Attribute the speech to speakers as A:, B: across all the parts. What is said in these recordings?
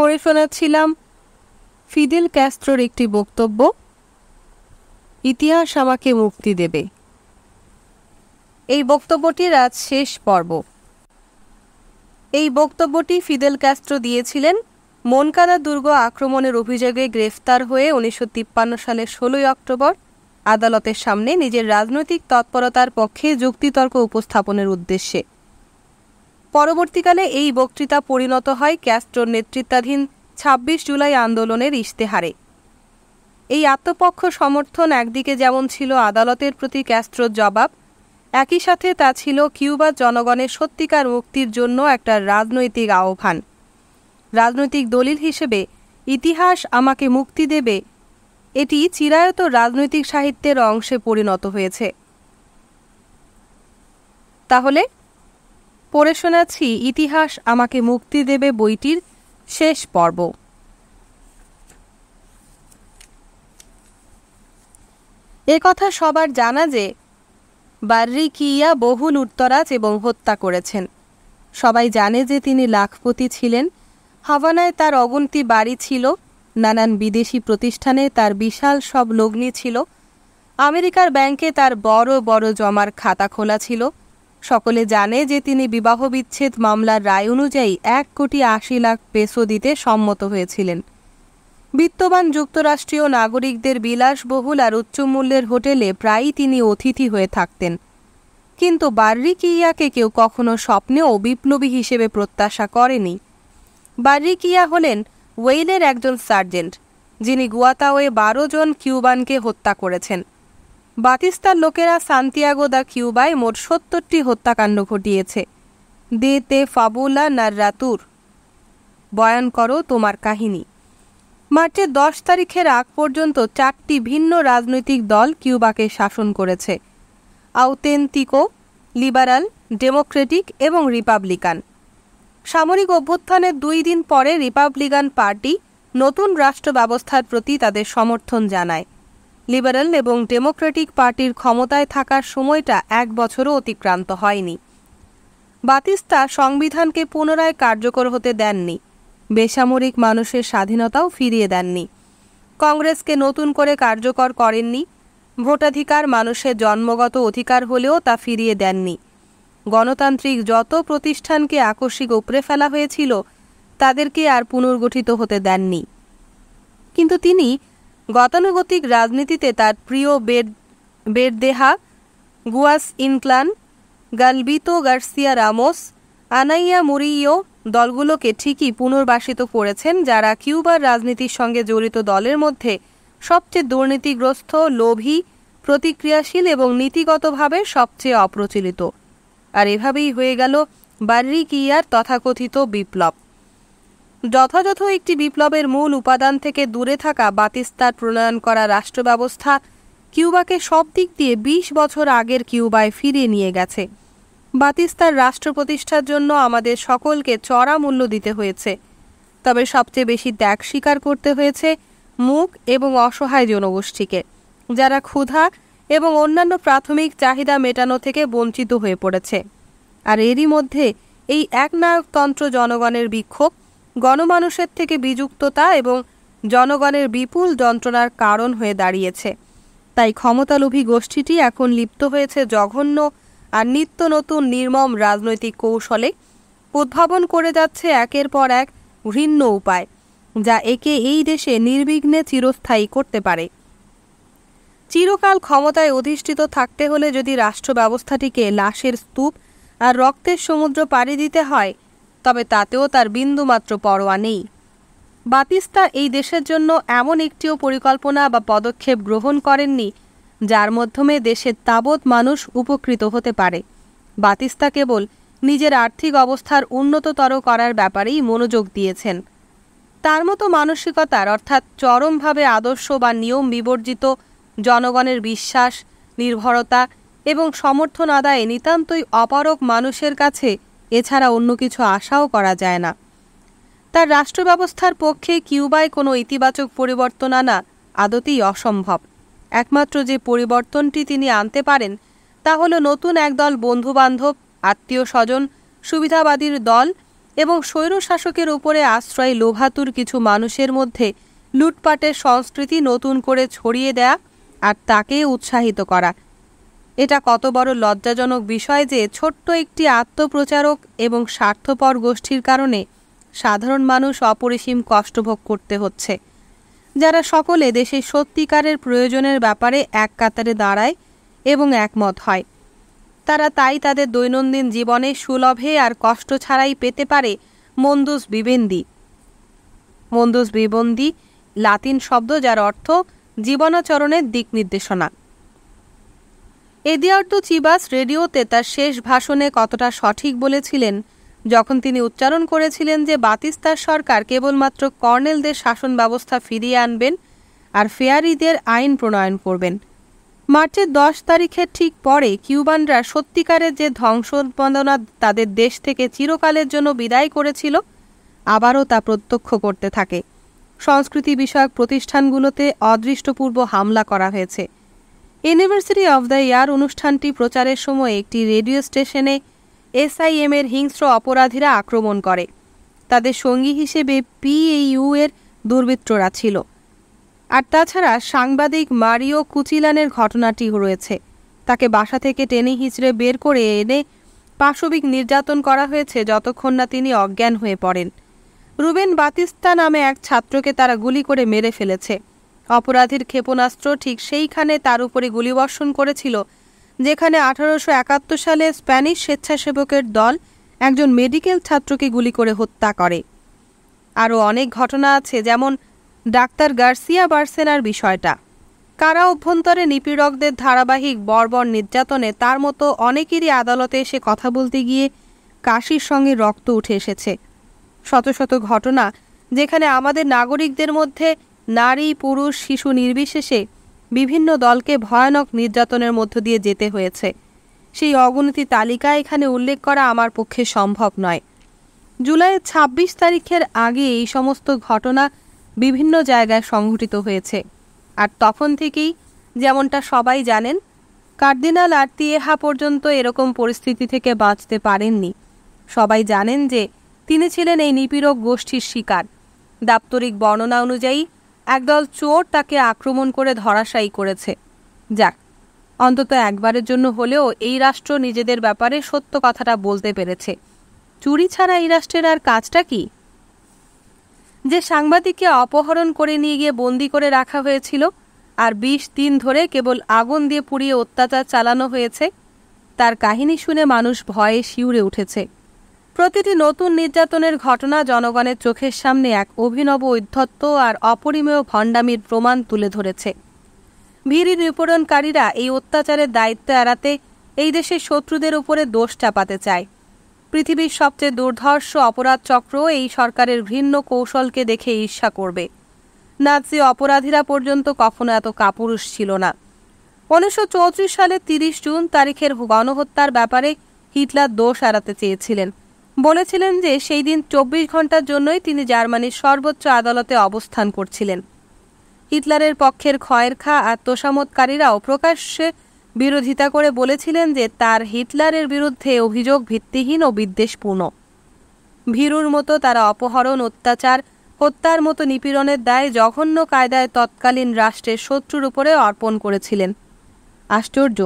A: পড়ে শোনাচ্ছিলাম ফিদেল ক্যাস্ট্রোর একটি বক্তব্য ইতিহাস আমাকে মুক্তি দেবে এই বক্তব্যটির আজ শেষ পর্ব এই বক্তব্যটি ফিদেল ক্যাস্ট্রো দিয়েছিলেন মনকানা দুর্গ আক্রমণের অভিযোগে গ্রেফতার হয়ে উনিশশো তিপ্পান্ন সালের ষোলোই অক্টোবর আদালতের সামনে নিজের রাজনৈতিক তৎপরতার পক্ষে যুক্তিতর্ক উপস্থাপনের উদ্দেশ্যে পরবর্তীকালে এই বক্তৃতা পরিণত হয় ক্যাস্ট্রোর নেতৃত্বাধীন ২৬ জুলাই আন্দোলনের ইশতেহারে এই আত্মপক্ষ সমর্থন একদিকে যেমন ছিল আদালতের প্রতি ক্যাস্ট্রোর জবাব একই সাথে তা ছিল কিউবার জনগণের সত্যিকার মুক্তির জন্য একটা রাজনৈতিক আহ্বান রাজনৈতিক দলিল হিসেবে ইতিহাস আমাকে মুক্তি দেবে এটি চিরায়ত রাজনৈতিক সাহিত্যের অংশে পরিণত হয়েছে তাহলে পড়ে শোনাচ্ছি ইতিহাস আমাকে মুক্তি দেবে বইটির শেষ পর্ব এ কথা সবার জানা যে বার্রিকিয়া বহুল উত্তরাজ এবং হত্যা করেছেন সবাই জানে যে তিনি লাখপতি ছিলেন হাওয়ানায় তার অগুন্তি বাড়ি ছিল নানান বিদেশি প্রতিষ্ঠানে তার বিশাল সব লগ্নি ছিল আমেরিকার ব্যাংকে তার বড় বড় জমার খাতা খোলা ছিল সকলে জানে যে তিনি বিবাহ বিচ্ছেদ মামলার রায় অনুযায়ী এক কোটি আশি লাখ পেসো দিতে সম্মত হয়েছিলেন বিত্তবান যুক্তরাষ্ট্রীয় নাগরিকদের বিলাসবহুল আর উচ্চমূল্যের হোটেলে প্রায়ই তিনি অতিথি হয়ে থাকতেন কিন্তু ইয়াকে কেউ কখনো স্বপ্নেও বিপ্লবী হিসেবে প্রত্যাশা করেনি ইয়া হলেন ওয়েলের একজন সার্জেন্ট যিনি গুয়াতাওয়ে বারো জন কিউবানকে হত্যা করেছেন বাতিস্তার লোকেরা সান্তিয়াগো দা কিউবায় মোট সত্তরটি হত্যাকাণ্ড ঘটিয়েছে দে তে ফাবুলা নার্রাতুর বয়ান করো তোমার কাহিনী মার্চের দশ তারিখের আগ পর্যন্ত চারটি ভিন্ন রাজনৈতিক দল কিউবাকে শাসন করেছে আউতেন্তিকো লিবারাল ডেমোক্রেটিক এবং রিপাবলিকান সামরিক অভ্যুত্থানের দুই দিন পরে রিপাবলিকান পার্টি নতুন রাষ্ট্র ব্যবস্থার প্রতি তাদের সমর্থন জানায় লিবারেল এবং ডেমোক্রেটিক পার্টির ক্ষমতায় থাকার সময়টা এক বছরও অতিক্রান্ত হয়নি বাতিস্তা সংবিধানকে পুনরায় কার্যকর হতে দেননি বেসামরিক মানুষের স্বাধীনতাও ফিরিয়ে দেননি কংগ্রেসকে নতুন করে কার্যকর করেননি ভোটাধিকার মানুষের জন্মগত অধিকার হলেও তা ফিরিয়ে দেননি গণতান্ত্রিক যত প্রতিষ্ঠানকে আকস্মিক উপড়ে ফেলা হয়েছিল তাদেরকে আর পুনর্গঠিত হতে দেননি কিন্তু তিনি গতানুগতিক রাজনীতিতে তার প্রিয় বের বেরদেহা গুয়াস ইনক্লান গালবিতো গার্সিয়া রামোস আনাইয়া মুরিও দলগুলোকে ঠিকই পুনর্বাসিত করেছেন যারা কিউবার রাজনীতির সঙ্গে জড়িত দলের মধ্যে সবচেয়ে দুর্নীতিগ্রস্ত লোভী প্রতিক্রিয়াশীল এবং নীতিগতভাবে সবচেয়ে অপ্রচলিত আর এভাবেই হয়ে গেল বার্রিকিয়ার তথাকথিত বিপ্লব যথাযথ একটি বিপ্লবের মূল উপাদান থেকে দূরে থাকা বাতিস্তার প্রণয়ন করা রাষ্ট্র ব্যবস্থা কিউবাকে সব দিক দিয়ে ২০ বছর আগের কিউবায় ফিরিয়ে নিয়ে গেছে বাতিস্তার রাষ্ট্র প্রতিষ্ঠার জন্য আমাদের সকলকে চড়া মূল্য দিতে হয়েছে তবে সবচেয়ে বেশি ত্যাগ স্বীকার করতে হয়েছে মুখ এবং অসহায় জনগোষ্ঠীকে যারা ক্ষুধা এবং অন্যান্য প্রাথমিক চাহিদা মেটানো থেকে বঞ্চিত হয়ে পড়েছে আর এরই মধ্যে এই একনায়কতন্ত্র জনগণের বিক্ষোভ গণমানুষের থেকে বিযুক্ততা এবং জনগণের বিপুল যন্ত্রণার কারণ হয়ে দাঁড়িয়েছে তাই ক্ষমতালোভী গোষ্ঠীটি এখন লিপ্ত হয়েছে জঘন্য আর নিত্য নতুন নির্মম রাজনৈতিক কৌশলে উদ্ভাবন করে যাচ্ছে একের পর এক ঘৃণ্য উপায় যা একে এই দেশে নির্বিঘ্নে চিরস্থায়ী করতে পারে চিরকাল ক্ষমতায় অধিষ্ঠিত থাকতে হলে যদি রাষ্ট্র ব্যবস্থাটিকে লাশের স্তূপ আর রক্তের সমুদ্র পাড়ি দিতে হয় তবে তাতেও তার বিন্দুমাত্র পরোয়া নেই বাতিস্তা এই দেশের জন্য এমন একটিও পরিকল্পনা বা পদক্ষেপ গ্রহণ করেননি যার মাধ্যমে দেশের তাবৎ মানুষ উপকৃত হতে পারে বাতিস্তা কেবল নিজের আর্থিক অবস্থার উন্নততর করার ব্যাপারেই মনোযোগ দিয়েছেন তার মতো মানসিকতার অর্থাৎ চরমভাবে আদর্শ বা নিয়ম বিবর্জিত জনগণের বিশ্বাস নির্ভরতা এবং সমর্থন আদায়ে নিতান্তই অপারক মানুষের কাছে এছাড়া অন্য কিছু আশাও করা যায় না তার রাষ্ট্র ব্যবস্থার পক্ষে কিউবায় কোনো ইতিবাচক পরিবর্তন আনা আদতেই অসম্ভব একমাত্র যে পরিবর্তনটি তিনি আনতে পারেন তা হলো নতুন একদল বন্ধুবান্ধব আত্মীয় স্বজন সুবিধাবাদীর দল এবং স্বৈরশাসকের উপরে আশ্রয় লোভাতুর কিছু মানুষের মধ্যে লুটপাটের সংস্কৃতি নতুন করে ছড়িয়ে দেয়া আর তাকে উৎসাহিত করা এটা কত বড় লজ্জাজনক বিষয় যে ছোট্ট একটি আত্মপ্রচারক এবং স্বার্থপর গোষ্ঠীর কারণে সাধারণ মানুষ অপরিসীম কষ্টভোগ করতে হচ্ছে যারা সকলে দেশের সত্যিকারের প্রয়োজনের ব্যাপারে এক কাতারে দাঁড়ায় এবং একমত হয় তারা তাই তাদের দৈনন্দিন জীবনে সুলভে আর কষ্ট ছাড়াই পেতে পারে মন্দুস বিবেন্দি মন্দুস বিবন্দি লাতিন শব্দ যার অর্থ জীবনাচরণের দিক নির্দেশনা এদিয়ার্তো চিবাস রেডিওতে তার শেষ ভাষণে কতটা সঠিক বলেছিলেন যখন তিনি উচ্চারণ করেছিলেন যে বাতিস্তার সরকার কেবলমাত্র কর্নেলদের শাসন ব্যবস্থা ফিরিয়ে আনবেন আর ফেয়ারিদের আইন প্রণয়ন করবেন মার্চের দশ তারিখের ঠিক পরে কিউবানরা সত্যিকারের যে ধ্বংসোৎপাদনা তাদের দেশ থেকে চিরকালের জন্য বিদায় করেছিল আবারও তা প্রত্যক্ষ করতে থাকে সংস্কৃতি বিষয়ক প্রতিষ্ঠানগুলোতে অদৃষ্টপূর্ব হামলা করা হয়েছে ইউনিভার্সিটি অব দ্য ইয়ার অনুষ্ঠানটি প্রচারের সময় একটি রেডিও স্টেশনে এসআইএম এর হিংস্র অপরাধীরা আক্রমণ করে তাদের সঙ্গী হিসেবে পিএইউ এর দুর্বৃত্তরা ছিল আর তাছাড়া সাংবাদিক মারিও কুচিলানের ঘটনাটি রয়েছে তাকে বাসা থেকে টেনে হিঁচড়ে বের করে এনে পাশবিক নির্যাতন করা হয়েছে যতক্ষণ না তিনি অজ্ঞান হয়ে পড়েন রুবেন বাতিস্তা নামে এক ছাত্রকে তারা গুলি করে মেরে ফেলেছে অপরাধীর ক্ষেপণাস্ত্র ঠিক সেইখানে তার উপরে গুলিবর্ষণ করেছিল যেখানে আঠারোশো একাত্তর সালে স্প্যানিশ স্বেচ্ছাসেবকের দল একজন মেডিকেল ছাত্রকে গুলি করে হত্যা করে আরও অনেক ঘটনা আছে যেমন ডাক্তার গার্সিয়া বার্সেনার বিষয়টা কারা অভ্যন্তরে নিপীড়কদের ধারাবাহিক বর্বর নির্যাতনে তার মতো অনেকেরই আদালতে এসে কথা বলতে গিয়ে কাশির সঙ্গে রক্ত উঠে এসেছে শত শত ঘটনা যেখানে আমাদের নাগরিকদের মধ্যে নারী পুরুষ শিশু নির্বিশেষে বিভিন্ন দলকে ভয়ানক নির্যাতনের মধ্য দিয়ে যেতে হয়েছে সেই অগণতি তালিকা এখানে উল্লেখ করা আমার পক্ষে সম্ভব নয় জুলাইয়ের ২৬ তারিখের আগে এই সমস্ত ঘটনা বিভিন্ন জায়গায় সংঘটিত হয়েছে আর তখন থেকেই যেমনটা সবাই জানেন কার্দিনাল আর তিয়েহা পর্যন্ত এরকম পরিস্থিতি থেকে বাঁচতে পারেননি সবাই জানেন যে তিনি ছিলেন এই নিপীড়ক গোষ্ঠীর শিকার দাপ্তরিক বর্ণনা অনুযায়ী একদল চোর তাকে আক্রমণ করে ধরাশায়ী করেছে যাক অন্তত একবারের জন্য হলেও এই রাষ্ট্র নিজেদের ব্যাপারে সত্য কথাটা বলতে পেরেছে চুরি ছাড়া এই রাষ্ট্রের আর কাজটা কি যে সাংবাদিককে অপহরণ করে নিয়ে গিয়ে বন্দি করে রাখা হয়েছিল আর বিশ দিন ধরে কেবল আগুন দিয়ে পুড়িয়ে অত্যাচার চালানো হয়েছে তার কাহিনী শুনে মানুষ ভয়ে শিউরে উঠেছে প্রতিটি নতুন নির্যাতনের ঘটনা জনগণের চোখের সামনে এক অভিনব ঔদ্ধত্য আর অপরিমেয় ভণ্ডামির প্রমাণ তুলে ধরেছে ভিড়ি নিপরণকারীরা এই অত্যাচারের দায়িত্ব এড়াতে এই দেশের শত্রুদের উপরে দোষ চাপাতে চায় পৃথিবীর সবচেয়ে দুর্ধর্ষ অপরাধ চক্র এই সরকারের ঘৃণ্য কৌশলকে দেখে ঈর্ষা করবে নাৎসি অপরাধীরা পর্যন্ত কখনো এত কাপুরুষ ছিল না উনিশশো চৌত্রিশ সালে তিরিশ জুন তারিখের গণহত্যার ব্যাপারে হিটলার দোষ এড়াতে চেয়েছিলেন বলেছিলেন যে সেই দিন চব্বিশ ঘন্টার জন্যই তিনি জার্মানির সর্বোচ্চ আদালতে অবস্থান করছিলেন হিটলারের পক্ষের খয়েরখা আর তোষামতকারীরাও প্রকাশ্যে বিরোধিতা করে বলেছিলেন যে তার হিটলারের বিরুদ্ধে অভিযোগ ভিত্তিহীন ও বিদ্বেষপূর্ণ ভীরুর মতো তারা অপহরণ অত্যাচার হত্যার মতো নিপীড়নের দায় জঘন্য কায়দায় তৎকালীন রাষ্ট্রের শত্রুর উপরে অর্পণ করেছিলেন আশ্চর্য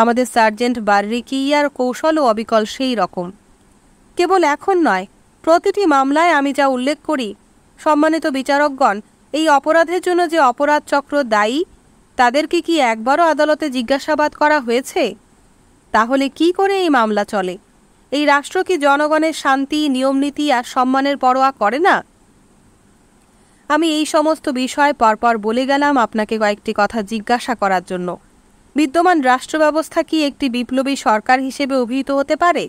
A: আমাদের সার্জেন্ট বার্রিকিয়ার কৌশলও অবিকল সেই রকম কেবল এখন নয় প্রতিটি মামলায় আমি যা উল্লেখ করি সম্মানিত বিচারকগণ এই অপরাধের জন্য যে অপরাধ চক্র দায়ী তাদেরকে কি একবারও আদালতে জিজ্ঞাসাবাদ করা হয়েছে তাহলে কি করে এই মামলা চলে এই রাষ্ট্র কি জনগণের শান্তি নিয়মনীতি আর সম্মানের পরোয়া করে না আমি এই সমস্ত বিষয় পরপর বলে গেলাম আপনাকে কয়েকটি কথা জিজ্ঞাসা করার জন্য বিদ্যমান রাষ্ট্র ব্যবস্থা কি একটি বিপ্লবী সরকার হিসেবে অভিহিত হতে পারে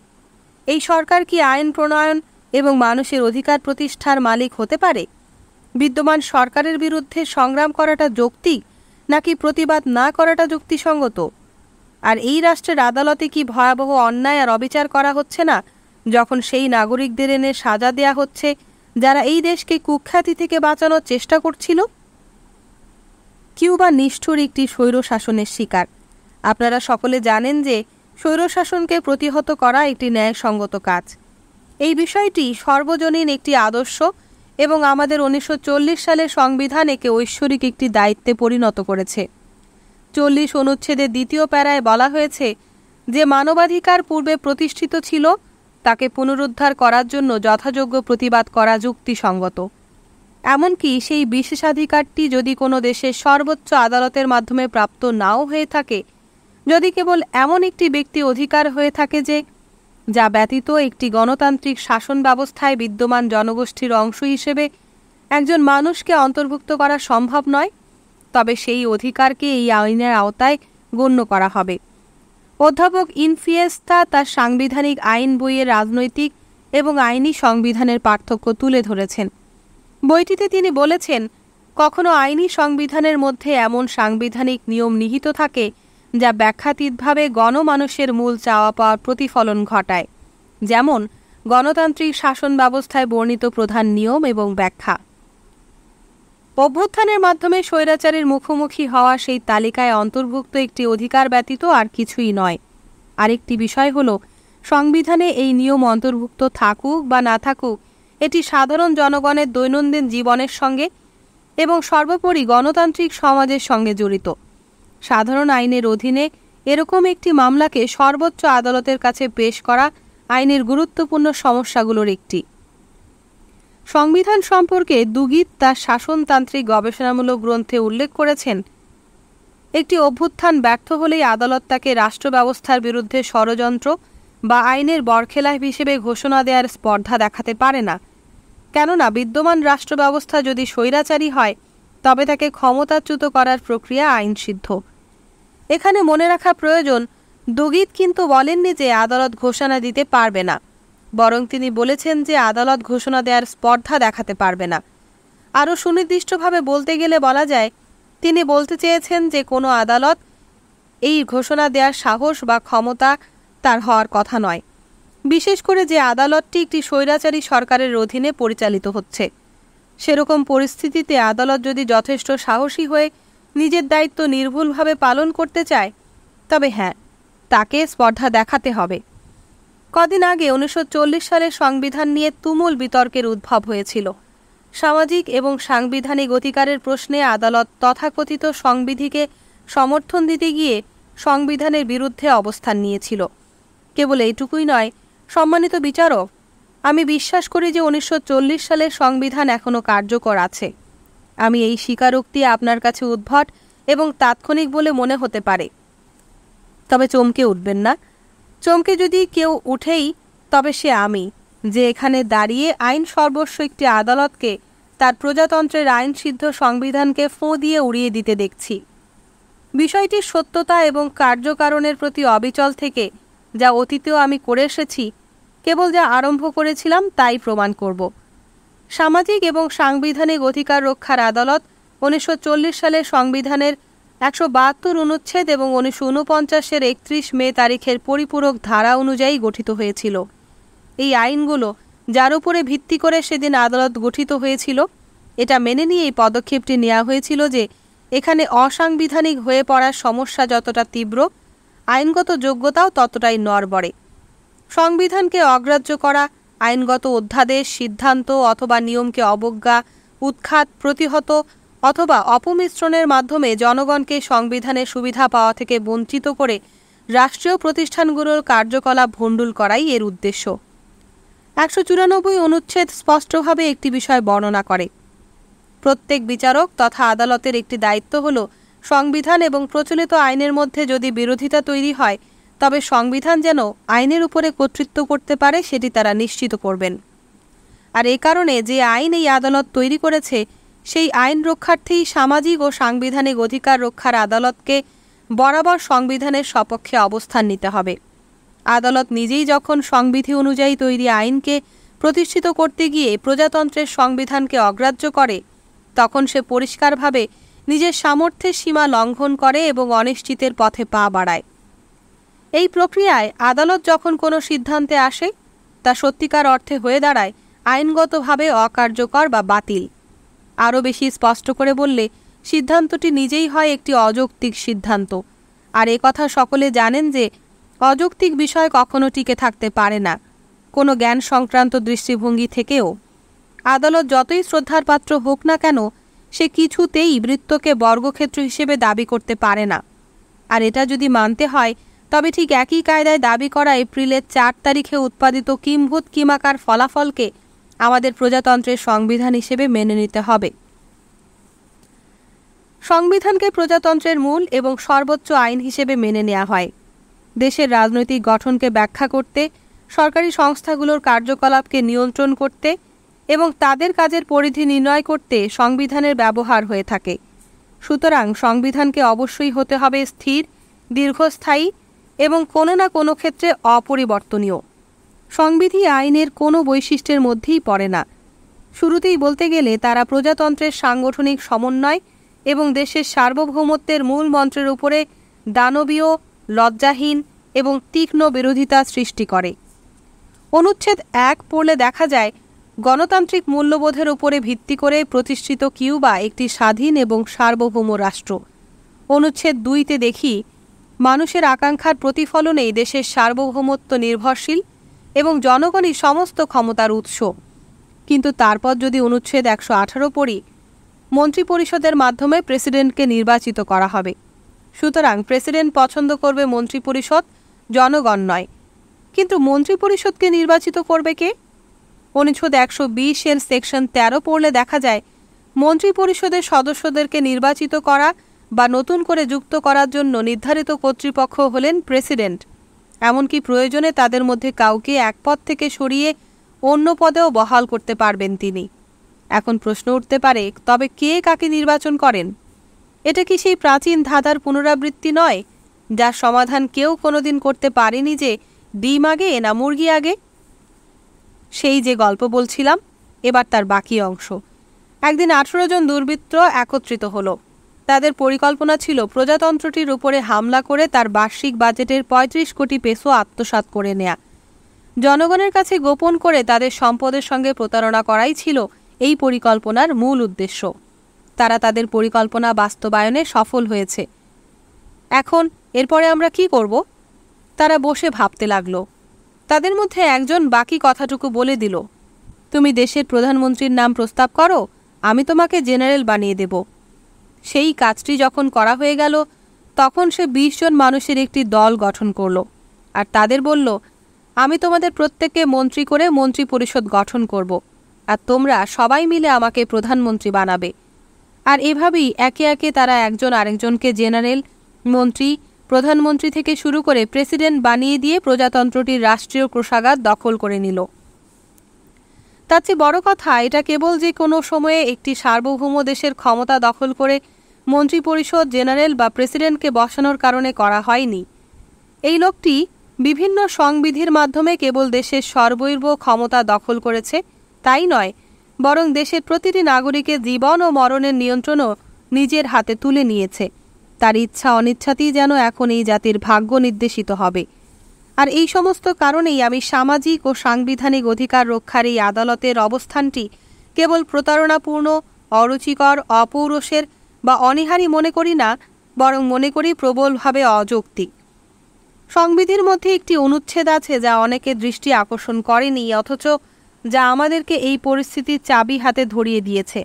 A: এই সরকার কি আইন প্রণয়ন এবং মানুষের অধিকার প্রতিষ্ঠার মালিক হতে পারে বিদ্যমান সরকারের বিরুদ্ধে সংগ্রাম করাটা যৌক্তিক নাকি প্রতিবাদ না করাটা যুক্তিসঙ্গত আর এই রাষ্ট্রের আদালতে কি ভয়াবহ অন্যায় আর অবিচার করা হচ্ছে না যখন সেই নাগরিকদের এনে সাজা দেয়া হচ্ছে যারা এই দেশকে কুখ্যাতি থেকে বাঁচানোর চেষ্টা করছিল কিউবা নিষ্ঠুর একটি স্বৈর শাসনের শিকার আপনারা সকলে জানেন যে স্বৈরশাসনকে প্রতিহত করা একটি ন্যায়সঙ্গত কাজ এই বিষয়টি সর্বজনীন একটি আদর্শ এবং আমাদের উনিশশো সালের সংবিধান একে ঐশ্বরিক একটি দায়িত্বে পরিণত করেছে চল্লিশ অনুচ্ছেদের দ্বিতীয় প্যারায় বলা হয়েছে যে মানবাধিকার পূর্বে প্রতিষ্ঠিত ছিল তাকে পুনরুদ্ধার করার জন্য যথাযোগ্য প্রতিবাদ করা যুক্তিসঙ্গত এমনকি সেই বিশেষাধিকারটি যদি কোনো দেশের সর্বোচ্চ আদালতের মাধ্যমে প্রাপ্ত নাও হয়ে থাকে যদি কেবল এমন একটি ব্যক্তি অধিকার হয়ে থাকে যে যা ব্যতীত একটি গণতান্ত্রিক শাসন ব্যবস্থায় বিদ্যমান জনগোষ্ঠীর অংশ হিসেবে একজন মানুষকে অন্তর্ভুক্ত করা সম্ভব নয় তবে সেই অধিকারকে এই আইনের আওতায় গণ্য করা হবে অধ্যাপক ইনফিয়েস্তা তার সাংবিধানিক আইন বইয়ের রাজনৈতিক এবং আইনি সংবিধানের পার্থক্য তুলে ধরেছেন বইটিতে তিনি বলেছেন কখনো আইনি সংবিধানের মধ্যে এমন সাংবিধানিক নিয়ম নিহিত থাকে যা ব্যাখ্যাতীতভাবে গণমানুষের মূল চাওয়া পাওয়ার প্রতিফলন ঘটায় যেমন গণতান্ত্রিক শাসন ব্যবস্থায় বর্ণিত প্রধান নিয়ম এবং ব্যাখ্যা অভ্যুত্থানের মাধ্যমে স্বৈরাচারের মুখোমুখি হওয়া সেই তালিকায় অন্তর্ভুক্ত একটি অধিকার ব্যতীত আর কিছুই নয় আরেকটি বিষয় হল সংবিধানে এই নিয়ম অন্তর্ভুক্ত থাকুক বা না থাকুক এটি সাধারণ জনগণের দৈনন্দিন জীবনের সঙ্গে এবং সর্বোপরি গণতান্ত্রিক সমাজের সঙ্গে জড়িত সাধারণ আইনের অধীনে এরকম একটি মামলাকে সর্বোচ্চ আদালতের কাছে পেশ করা আইনের গুরুত্বপূর্ণ সমস্যাগুলোর একটি সংবিধান সম্পর্কে দুগিত তার শাসনতান্ত্রিক গবেষণামূলক গ্রন্থে উল্লেখ করেছেন একটি অভ্যুত্থান ব্যর্থ হলেই আদালত তাকে রাষ্ট্র ব্যবস্থার বিরুদ্ধে ষড়যন্ত্র বা আইনের বরখেলা হিসেবে ঘোষণা দেওয়ার স্পর্ধা দেখাতে পারে না কেননা বিদ্যমান রাষ্ট্র ব্যবস্থা যদি স্বৈরাচারী হয় তবে তাকে ক্ষমতাচ্যুত করার প্রক্রিয়া আইনসিদ্ধ এখানে মনে রাখা প্রয়োজন দগিত কিন্তু বলেননি যে আদালত ঘোষণা দিতে পারবে না বরং তিনি বলেছেন যে আদালত ঘোষণা দেওয়ার স্পর্ধা দেখাতে পারবে না আরও সুনির্দিষ্টভাবে বলতে গেলে বলা যায় তিনি বলতে চেয়েছেন যে কোনো আদালত এই ঘোষণা দেওয়ার সাহস বা ক্ষমতা তার হওয়ার কথা নয় বিশেষ করে যে আদালতটি একটি স্বৈরাচারী সরকারের অধীনে পরিচালিত হচ্ছে সেরকম পরিস্থিতিতে আদালত যদি যথেষ্ট সাহসী হয়ে নিজের দায়িত্ব নির্ভুলভাবে পালন করতে চায় তবে হ্যাঁ তাকে স্পর্ধা দেখাতে হবে কদিন আগে উনিশশো সালের সংবিধান নিয়ে তুমুল বিতর্কের উদ্ভব হয়েছিল সামাজিক এবং সাংবিধানিক অধিকারের প্রশ্নে আদালত তথাকথিত সংবিধিকে সমর্থন দিতে গিয়ে সংবিধানের বিরুদ্ধে অবস্থান নিয়েছিল কেবল এইটুকুই নয় সম্মানিত বিচারক আমি বিশ্বাস করি যে উনিশশো সালের সংবিধান এখনও কার্যকর আছে আমি এই স্বীকারোক্তি আপনার কাছে উদ্ভট এবং তাৎক্ষণিক বলে মনে হতে পারে তবে চমকে উঠবেন না চমকে যদি কেউ উঠেই তবে সে আমি যে এখানে দাঁড়িয়ে আইন সর্বস্ব একটি আদালতকে তার প্রজাতন্ত্রের আইন সিদ্ধ সংবিধানকে ফোঁ দিয়ে উড়িয়ে দিতে দেখছি বিষয়টির সত্যতা এবং কার্যকারণের প্রতি অবিচল থেকে যা অতীতেও আমি করে এসেছি কেবল যা আরম্ভ করেছিলাম তাই প্রমাণ করব সামাজিক এবং সাংবিধানিক অধিকার রক্ষার আদালত উনিশশো সালে সংবিধানের একশো বাহাত্তর অনুচ্ছেদ এবং উনিশশো উনপঞ্চাশের একত্রিশ মে তারিখের পরিপূরক ধারা অনুযায়ী গঠিত হয়েছিল এই আইনগুলো যার উপরে ভিত্তি করে সেদিন আদালত গঠিত হয়েছিল এটা মেনে নিয়ে এই পদক্ষেপটি নেওয়া হয়েছিল যে এখানে অসাংবিধানিক হয়ে পড়ার সমস্যা যতটা তীব্র আইনগত যোগ্যতাও ততটাই নড়বড়ে সংবিধানকে অগ্রাহ্য করা আইনগত অধ্যাদেশ সিদ্ধান্ত অথবা নিয়মকে অবজ্ঞা উৎখাত প্রতিহত অথবা অপমিশ্রণের মাধ্যমে জনগণকে সংবিধানের সুবিধা পাওয়া থেকে বঞ্চিত করে রাষ্ট্রীয় প্রতিষ্ঠানগুলোর কার্যকলাপ ভণ্ডুল করাই এর উদ্দেশ্য একশো চুরানব্বই অনুচ্ছেদ স্পষ্টভাবে একটি বিষয় বর্ণনা করে প্রত্যেক বিচারক তথা আদালতের একটি দায়িত্ব হল সংবিধান এবং প্রচলিত আইনের মধ্যে যদি বিরোধিতা তৈরি হয় তবে সংবিধান যেন আইনের উপরে কর্তৃত্ব করতে পারে সেটি তারা নিশ্চিত করবেন আর এ কারণে যে আইন এই আদালত তৈরি করেছে সেই আইন রক্ষার্থেই সামাজিক ও সাংবিধানিক অধিকার রক্ষার আদালতকে বরাবর সংবিধানের সপক্ষে অবস্থান নিতে হবে আদালত নিজেই যখন সংবিধি অনুযায়ী তৈরি আইনকে প্রতিষ্ঠিত করতে গিয়ে প্রজাতন্ত্রের সংবিধানকে অগ্রাহ্য করে তখন সে পরিষ্কারভাবে নিজের সামর্থ্যের সীমা লঙ্ঘন করে এবং অনিশ্চিতের পথে পা বাড়ায় এই প্রক্রিয়ায় আদালত যখন কোনো সিদ্ধান্তে আসে তা সত্যিকার অর্থে হয়ে দাঁড়ায় আইনগতভাবে অকার্যকর বা বাতিল আরও বেশি স্পষ্ট করে বললে সিদ্ধান্তটি নিজেই হয় একটি অযৌক্তিক সিদ্ধান্ত আর এ কথা সকলে জানেন যে অযৌক্তিক বিষয় কখনো টিকে থাকতে পারে না কোনো জ্ঞান সংক্রান্ত দৃষ্টিভঙ্গি থেকেও আদালত যতই শ্রদ্ধার পাত্র হোক না কেন সে কিছুতেই বৃত্তকে বর্গক্ষেত্র হিসেবে দাবি করতে পারে না আর এটা যদি মানতে হয় তবে ঠিক একই কায়দায় দাবি করা এপ্রিলের চার তারিখে উৎপাদিত কিম্ভূত কিমাকার ফলাফলকে আমাদের প্রজাতন্ত্রের সংবিধান হিসেবে মেনে নিতে হবে সংবিধানকে প্রজাতন্ত্রের মূল এবং সর্বোচ্চ আইন হিসেবে মেনে নেওয়া হয় দেশের রাজনৈতিক গঠনকে ব্যাখ্যা করতে সরকারি সংস্থাগুলোর কার্যকলাপকে নিয়ন্ত্রণ করতে এবং তাদের কাজের পরিধি নির্ণয় করতে সংবিধানের ব্যবহার হয়ে থাকে সুতরাং সংবিধানকে অবশ্যই হতে হবে স্থির দীর্ঘস্থায়ী এবং কোনো না কোনো ক্ষেত্রে অপরিবর্তনীয় সংবিধি আইনের কোনো বৈশিষ্ট্যের মধ্যেই পড়ে না শুরুতেই বলতে গেলে তারা প্রজাতন্ত্রের সাংগঠনিক সমন্বয় এবং দেশের সার্বভৌমত্বের মূল মন্ত্রের উপরে দানবীয় লজ্জাহীন এবং তীক্ষ্ণ বিরোধিতা সৃষ্টি করে অনুচ্ছেদ এক পড়লে দেখা যায় গণতান্ত্রিক মূল্যবোধের উপরে ভিত্তি করে প্রতিষ্ঠিত কিউবা একটি স্বাধীন এবং সার্বভৌম রাষ্ট্র অনুচ্ছেদ দুইতে দেখি মানুষের আকাঙ্ক্ষার প্রতিফলনেই দেশের সার্বভৌমত্ব নির্ভরশীল এবং জনগণই সমস্ত ক্ষমতার উৎস কিন্তু তারপর যদি অনুচ্ছেদ একশো আঠারো পড়ি মন্ত্রিপরিষদের মাধ্যমে প্রেসিডেন্টকে নির্বাচিত করা হবে সুতরাং প্রেসিডেন্ট পছন্দ করবে মন্ত্রিপরিষদ জনগণ নয় কিন্তু মন্ত্রিপরিষদকে নির্বাচিত করবে কে অনুচ্ছেদ একশো এর সেকশন ১৩ পড়লে দেখা যায় মন্ত্রিপরিষদের সদস্যদেরকে নির্বাচিত করা বা নতুন করে যুক্ত করার জন্য নির্ধারিত কর্তৃপক্ষ হলেন প্রেসিডেন্ট এমনকি প্রয়োজনে তাদের মধ্যে কাউকে এক পদ থেকে সরিয়ে অন্য পদেও বহাল করতে পারবেন তিনি এখন প্রশ্ন উঠতে পারে তবে কে কাকে নির্বাচন করেন এটা কি সেই প্রাচীন ধাঁধার পুনরাবৃত্তি নয় যার সমাধান কেউ কোনোদিন করতে পারেনি যে ডিম আগে না মুরগি আগে সেই যে গল্প বলছিলাম এবার তার বাকি অংশ একদিন আঠেরো জন দুর্বৃত্ত একত্রিত হলো তাদের পরিকল্পনা ছিল প্রজাতন্ত্রটির উপরে হামলা করে তার বার্ষিক বাজেটের ৩৫ কোটি পেসো আত্মসাত করে নেয়া জনগণের কাছে গোপন করে তাদের সম্পদের সঙ্গে প্রতারণা করাই ছিল এই পরিকল্পনার মূল উদ্দেশ্য তারা তাদের পরিকল্পনা বাস্তবায়নে সফল হয়েছে এখন এরপরে আমরা কি করব তারা বসে ভাবতে লাগল তাদের মধ্যে একজন বাকি কথাটুকু বলে দিল তুমি দেশের প্রধানমন্ত্রীর নাম প্রস্তাব করো আমি তোমাকে জেনারেল বানিয়ে দেব সেই কাজটি যখন করা হয়ে গেল তখন সে বিশ জন মানুষের একটি দল গঠন করল আর তাদের বলল আমি তোমাদের প্রত্যেককে মন্ত্রী করে মন্ত্রী পরিষদ গঠন করব আর তোমরা সবাই মিলে আমাকে প্রধানমন্ত্রী বানাবে আর এভাবেই একে একে তারা একজন আরেকজনকে জেনারেল মন্ত্রী প্রধানমন্ত্রী থেকে শুরু করে প্রেসিডেন্ট বানিয়ে দিয়ে প্রজাতন্ত্রটির রাষ্ট্রীয় কোষাগার দখল করে নিল তার চেয়ে বড় কথা এটা কেবল যে কোনো সময়ে একটি সার্বভৌম দেশের ক্ষমতা দখল করে পরিষদ জেনারেল বা প্রেসিডেন্টকে বসানোর কারণে করা হয়নি এই লোকটি বিভিন্ন সংবিধির মাধ্যমে কেবল দেশের সর্বৈব ক্ষমতা দখল করেছে তাই নয় বরং দেশের প্রতিটি নাগরিকের জীবন ও মরণের নিয়ন্ত্রণও নিজের হাতে তুলে নিয়েছে তার ইচ্ছা অনিচ্ছাতেই যেন এখন এই জাতির ভাগ্য নির্দেশিত হবে আর এই সমস্ত কারণেই আমি সামাজিক ও সাংবিধানিক অধিকার রক্ষার এই আদালতের অবস্থানটি কেবল প্রতারণাপূর্ণ অরুচিকর অপৌরুষের বা অনিহারি মনে করি না বরং মনে করি প্রবলভাবে অযৌক্তিক সংবিধির মধ্যে একটি অনুচ্ছেদ আছে যা অনেকে দৃষ্টি আকর্ষণ করেনি অথচ যা আমাদেরকে এই পরিস্থিতির চাবি হাতে ধরিয়ে দিয়েছে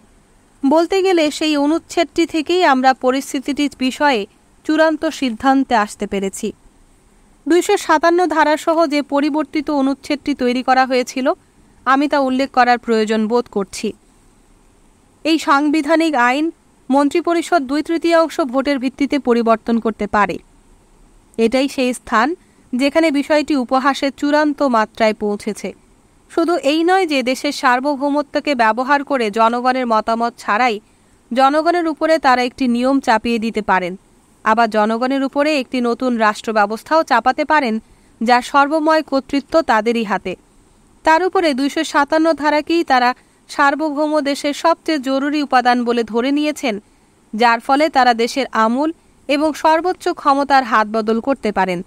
A: বলতে গেলে সেই অনুচ্ছেদটি থেকেই আমরা পরিস্থিতিটির বিষয়ে চূড়ান্ত সিদ্ধান্তে আসতে পেরেছি দুইশো সাতান্ন ধারাসহ যে পরিবর্তিত অনুচ্ছেদটি তৈরি করা হয়েছিল আমি তা উল্লেখ করার প্রয়োজন বোধ করছি এই সাংবিধানিক আইন মন্ত্রিপরিষদ দুই তৃতীয়াংশ ভোটের ভিত্তিতে পরিবর্তন করতে পারে এটাই সেই স্থান যেখানে বিষয়টি উপহাসের চূড়ান্ত মাত্রায় পৌঁছেছে শুধু এই নয় যে দেশের সার্বভৌমত্বকে ব্যবহার করে জনগণের মতামত ছাড়াই জনগণের উপরে তারা একটি নিয়ম চাপিয়ে দিতে পারেন আবার জনগণের উপরে একটি নতুন রাষ্ট্র ব্যবস্থাও চাপাতে পারেন যার সর্বময় কর্তৃত্ব তাদেরই হাতে তার উপরে দুইশো সাতান্ন ধারাকেই তারা সার্বভৌম দেশের সবচেয়ে জরুরি উপাদান বলে ধরে নিয়েছেন যার ফলে তারা দেশের আমূল এবং সর্বোচ্চ ক্ষমতার হাত বদল করতে পারেন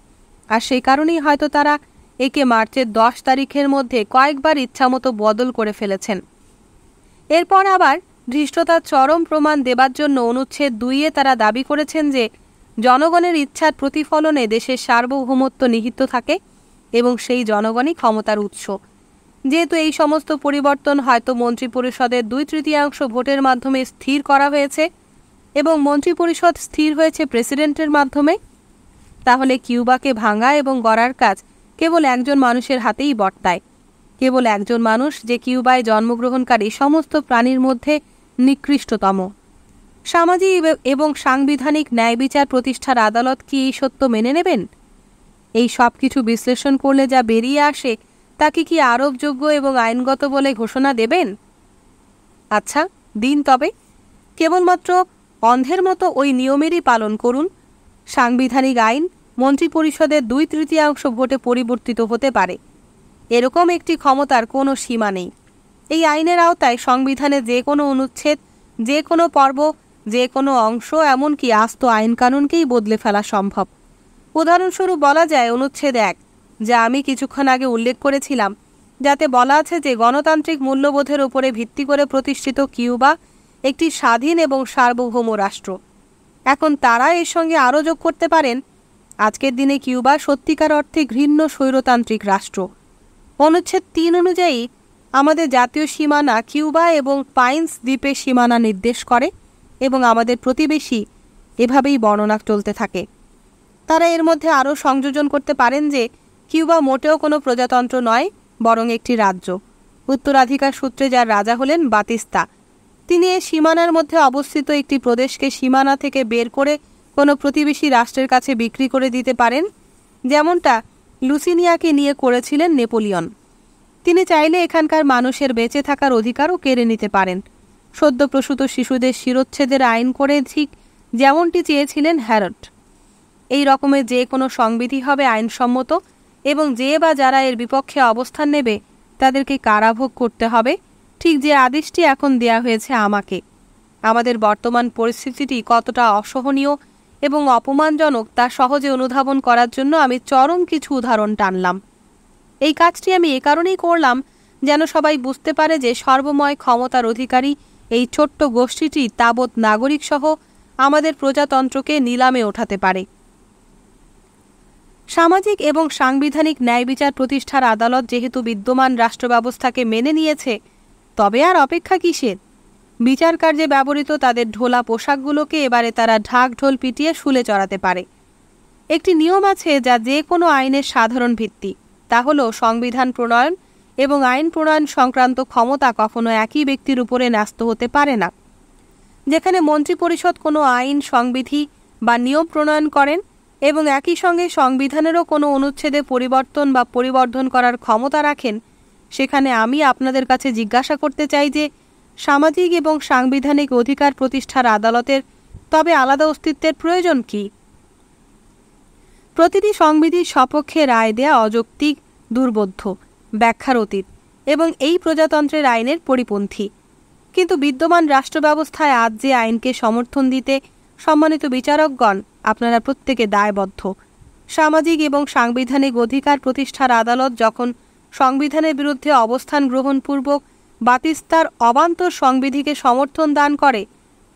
A: আর সেই কারণেই হয়তো তারা একে মার্চের দশ তারিখের মধ্যে কয়েকবার ইচ্ছামতো বদল করে ফেলেছেন এরপর আবার ধৃষ্টতার চরম প্রমাণ দেবার জন্য অনুচ্ছেদ দুইয়ে তারা দাবি করেছেন যে জনগণের ইচ্ছার প্রতিফলনে দেশের সার্বভৌমত্ব নিহিত থাকে এবং সেই জনগণই ক্ষমতার উৎস যেহেতু এই সমস্ত পরিবর্তন হয়তো মন্ত্রিপরিষদের দুই তৃতীয়াংশ ভোটের মাধ্যমে স্থির করা হয়েছে এবং মন্ত্রিপরিষদ স্থির হয়েছে প্রেসিডেন্টের মাধ্যমে তাহলে কিউবাকে ভাঙা এবং গড়ার কাজ কেবল একজন মানুষের হাতেই বর্তায় কেবল একজন মানুষ যে কিউবায় জন্মগ্রহণকারী সমস্ত প্রাণীর মধ্যে নিকৃষ্টতম সামাজিক এবং সাংবিধানিক ন্যায় বিচার প্রতিষ্ঠার আদালত কি এই সত্য মেনে নেবেন এই সব কিছু বিশ্লেষণ করলে যা বেরিয়ে আসে তাকে কি আরোপযোগ্য এবং আইনগত বলে ঘোষণা দেবেন আচ্ছা দিন তবে কেবলমাত্র অন্ধের মতো ওই নিয়মেরই পালন করুন সাংবিধানিক আইন মন্ত্রিপরিষদের দুই তৃতীয়াংশ ভোটে পরিবর্তিত হতে পারে এরকম একটি ক্ষমতার কোনো সীমা নেই এই আইনের আওতায় সংবিধানে যে কোনো অনুচ্ছেদ যে কোনো পর্ব যে কোনো অংশ এমনকি আস্ত আইনকানুনকেই বদলে ফেলা সম্ভব উদাহরণস্বরূপ বলা যায় অনুচ্ছেদ এক যা আমি কিছুক্ষণ আগে উল্লেখ করেছিলাম যাতে বলা আছে যে গণতান্ত্রিক মূল্যবোধের উপরে ভিত্তি করে প্রতিষ্ঠিত কিউবা একটি স্বাধীন এবং সার্বভৌম রাষ্ট্র এখন তারা এর সঙ্গে আরও যোগ করতে পারেন আজকের দিনে কিউবা সত্যিকার অর্থে ঘৃণ্য স্বৈরতান্ত্রিক রাষ্ট্র অনুচ্ছেদ তিন অনুযায়ী আমাদের জাতীয় সীমানা কিউবা এবং পাইন্স দ্বীপের সীমানা নির্দেশ করে এবং আমাদের প্রতিবেশী এভাবেই বর্ণনা চলতে থাকে তারা এর মধ্যে আরও সংযোজন করতে পারেন যে কিউবা মোটেও কোনো প্রজাতন্ত্র নয় বরং একটি রাজ্য উত্তরাধিকার সূত্রে যার রাজা হলেন বাতিস্তা তিনি এ সীমানার মধ্যে অবস্থিত একটি প্রদেশকে সীমানা থেকে বের করে কোনো প্রতিবেশী রাষ্ট্রের কাছে বিক্রি করে দিতে পারেন যেমনটা লুসিনিয়াকে নিয়ে করেছিলেন নেপোলিয়ন তিনি চাইলে এখানকার মানুষের বেঁচে থাকার অধিকারও কেড়ে নিতে পারেন সদ্যপ্রসূত শিশুদের শিরোচ্ছেদের আইন করে ঠিক যেমনটি চেয়েছিলেন হ্যারট এই রকমের যে কোনো সংবিধি হবে আইনসম্মত এবং যে বা যারা এর বিপক্ষে অবস্থান নেবে তাদেরকে কারাভোগ করতে হবে ঠিক যে আদেশটি এখন দেয়া হয়েছে আমাকে আমাদের বর্তমান পরিস্থিতিটি কতটা অসহনীয় এবং অপমানজনক তা সহজে অনুধাবন করার জন্য আমি চরম কিছু উদাহরণ টানলাম এই কাজটি আমি এ কারণেই করলাম যেন সবাই বুঝতে পারে যে সর্বময় ক্ষমতার অধিকারী এই ছোট্ট গোষ্ঠীটি তাবৎ নাগরিকসহ আমাদের প্রজাতন্ত্রকে নিলামে ওঠাতে পারে সামাজিক এবং সাংবিধানিক ন্যায় বিচার প্রতিষ্ঠার আদালত যেহেতু বিদ্যমান রাষ্ট্রব্যবস্থাকে মেনে নিয়েছে তবে আর অপেক্ষা কিসের বিচার কার্যে ব্যবহৃত তাদের ঢোলা পোশাকগুলোকে এবারে তারা ঢাক ঢোল পিটিয়ে শুলে চড়াতে পারে একটি নিয়ম আছে যা যে কোনো আইনের সাধারণ ভিত্তি তা হল সংবিধান প্রণয়ন এবং আইন প্রণয়ন সংক্রান্ত ক্ষমতা কখনো একই ব্যক্তির উপরে ন্যস্ত হতে পারে না যেখানে মন্ত্রিপরিষদ কোনো আইন সংবিধি বা নিয়ম প্রণয়ন করেন এবং একই সঙ্গে সংবিধানেরও কোনো অনুচ্ছেদে পরিবর্তন বা পরিবর্ধন করার ক্ষমতা রাখেন সেখানে আমি আপনাদের কাছে জিজ্ঞাসা করতে চাই যে সামাজিক এবং সাংবিধানিক অধিকার প্রতিষ্ঠার আদালতের তবে আলাদা অস্তিত্বের প্রয়োজন কি প্রতিটি সংবিধির সপক্ষে রায় দেয়া অযৌক্তিক দুর্বোধ্য ব্যাখ্যার অতীত এবং এই প্রজাতন্ত্রের আইনের পরিপন্থী কিন্তু বিদ্যমান রাষ্ট্র ব্যবস্থায় আজ যে আইনকে সমর্থন দিতে সম্মানিত বিচারকগণ আপনারা প্রত্যেকে দায়বদ্ধ সামাজিক এবং সাংবিধানিক অধিকার প্রতিষ্ঠার আদালত যখন সংবিধানের বিরুদ্ধে অবস্থান গ্রহণপূর্বক বাতিস্তার অবান্তর সংবিধিকে সমর্থন দান করে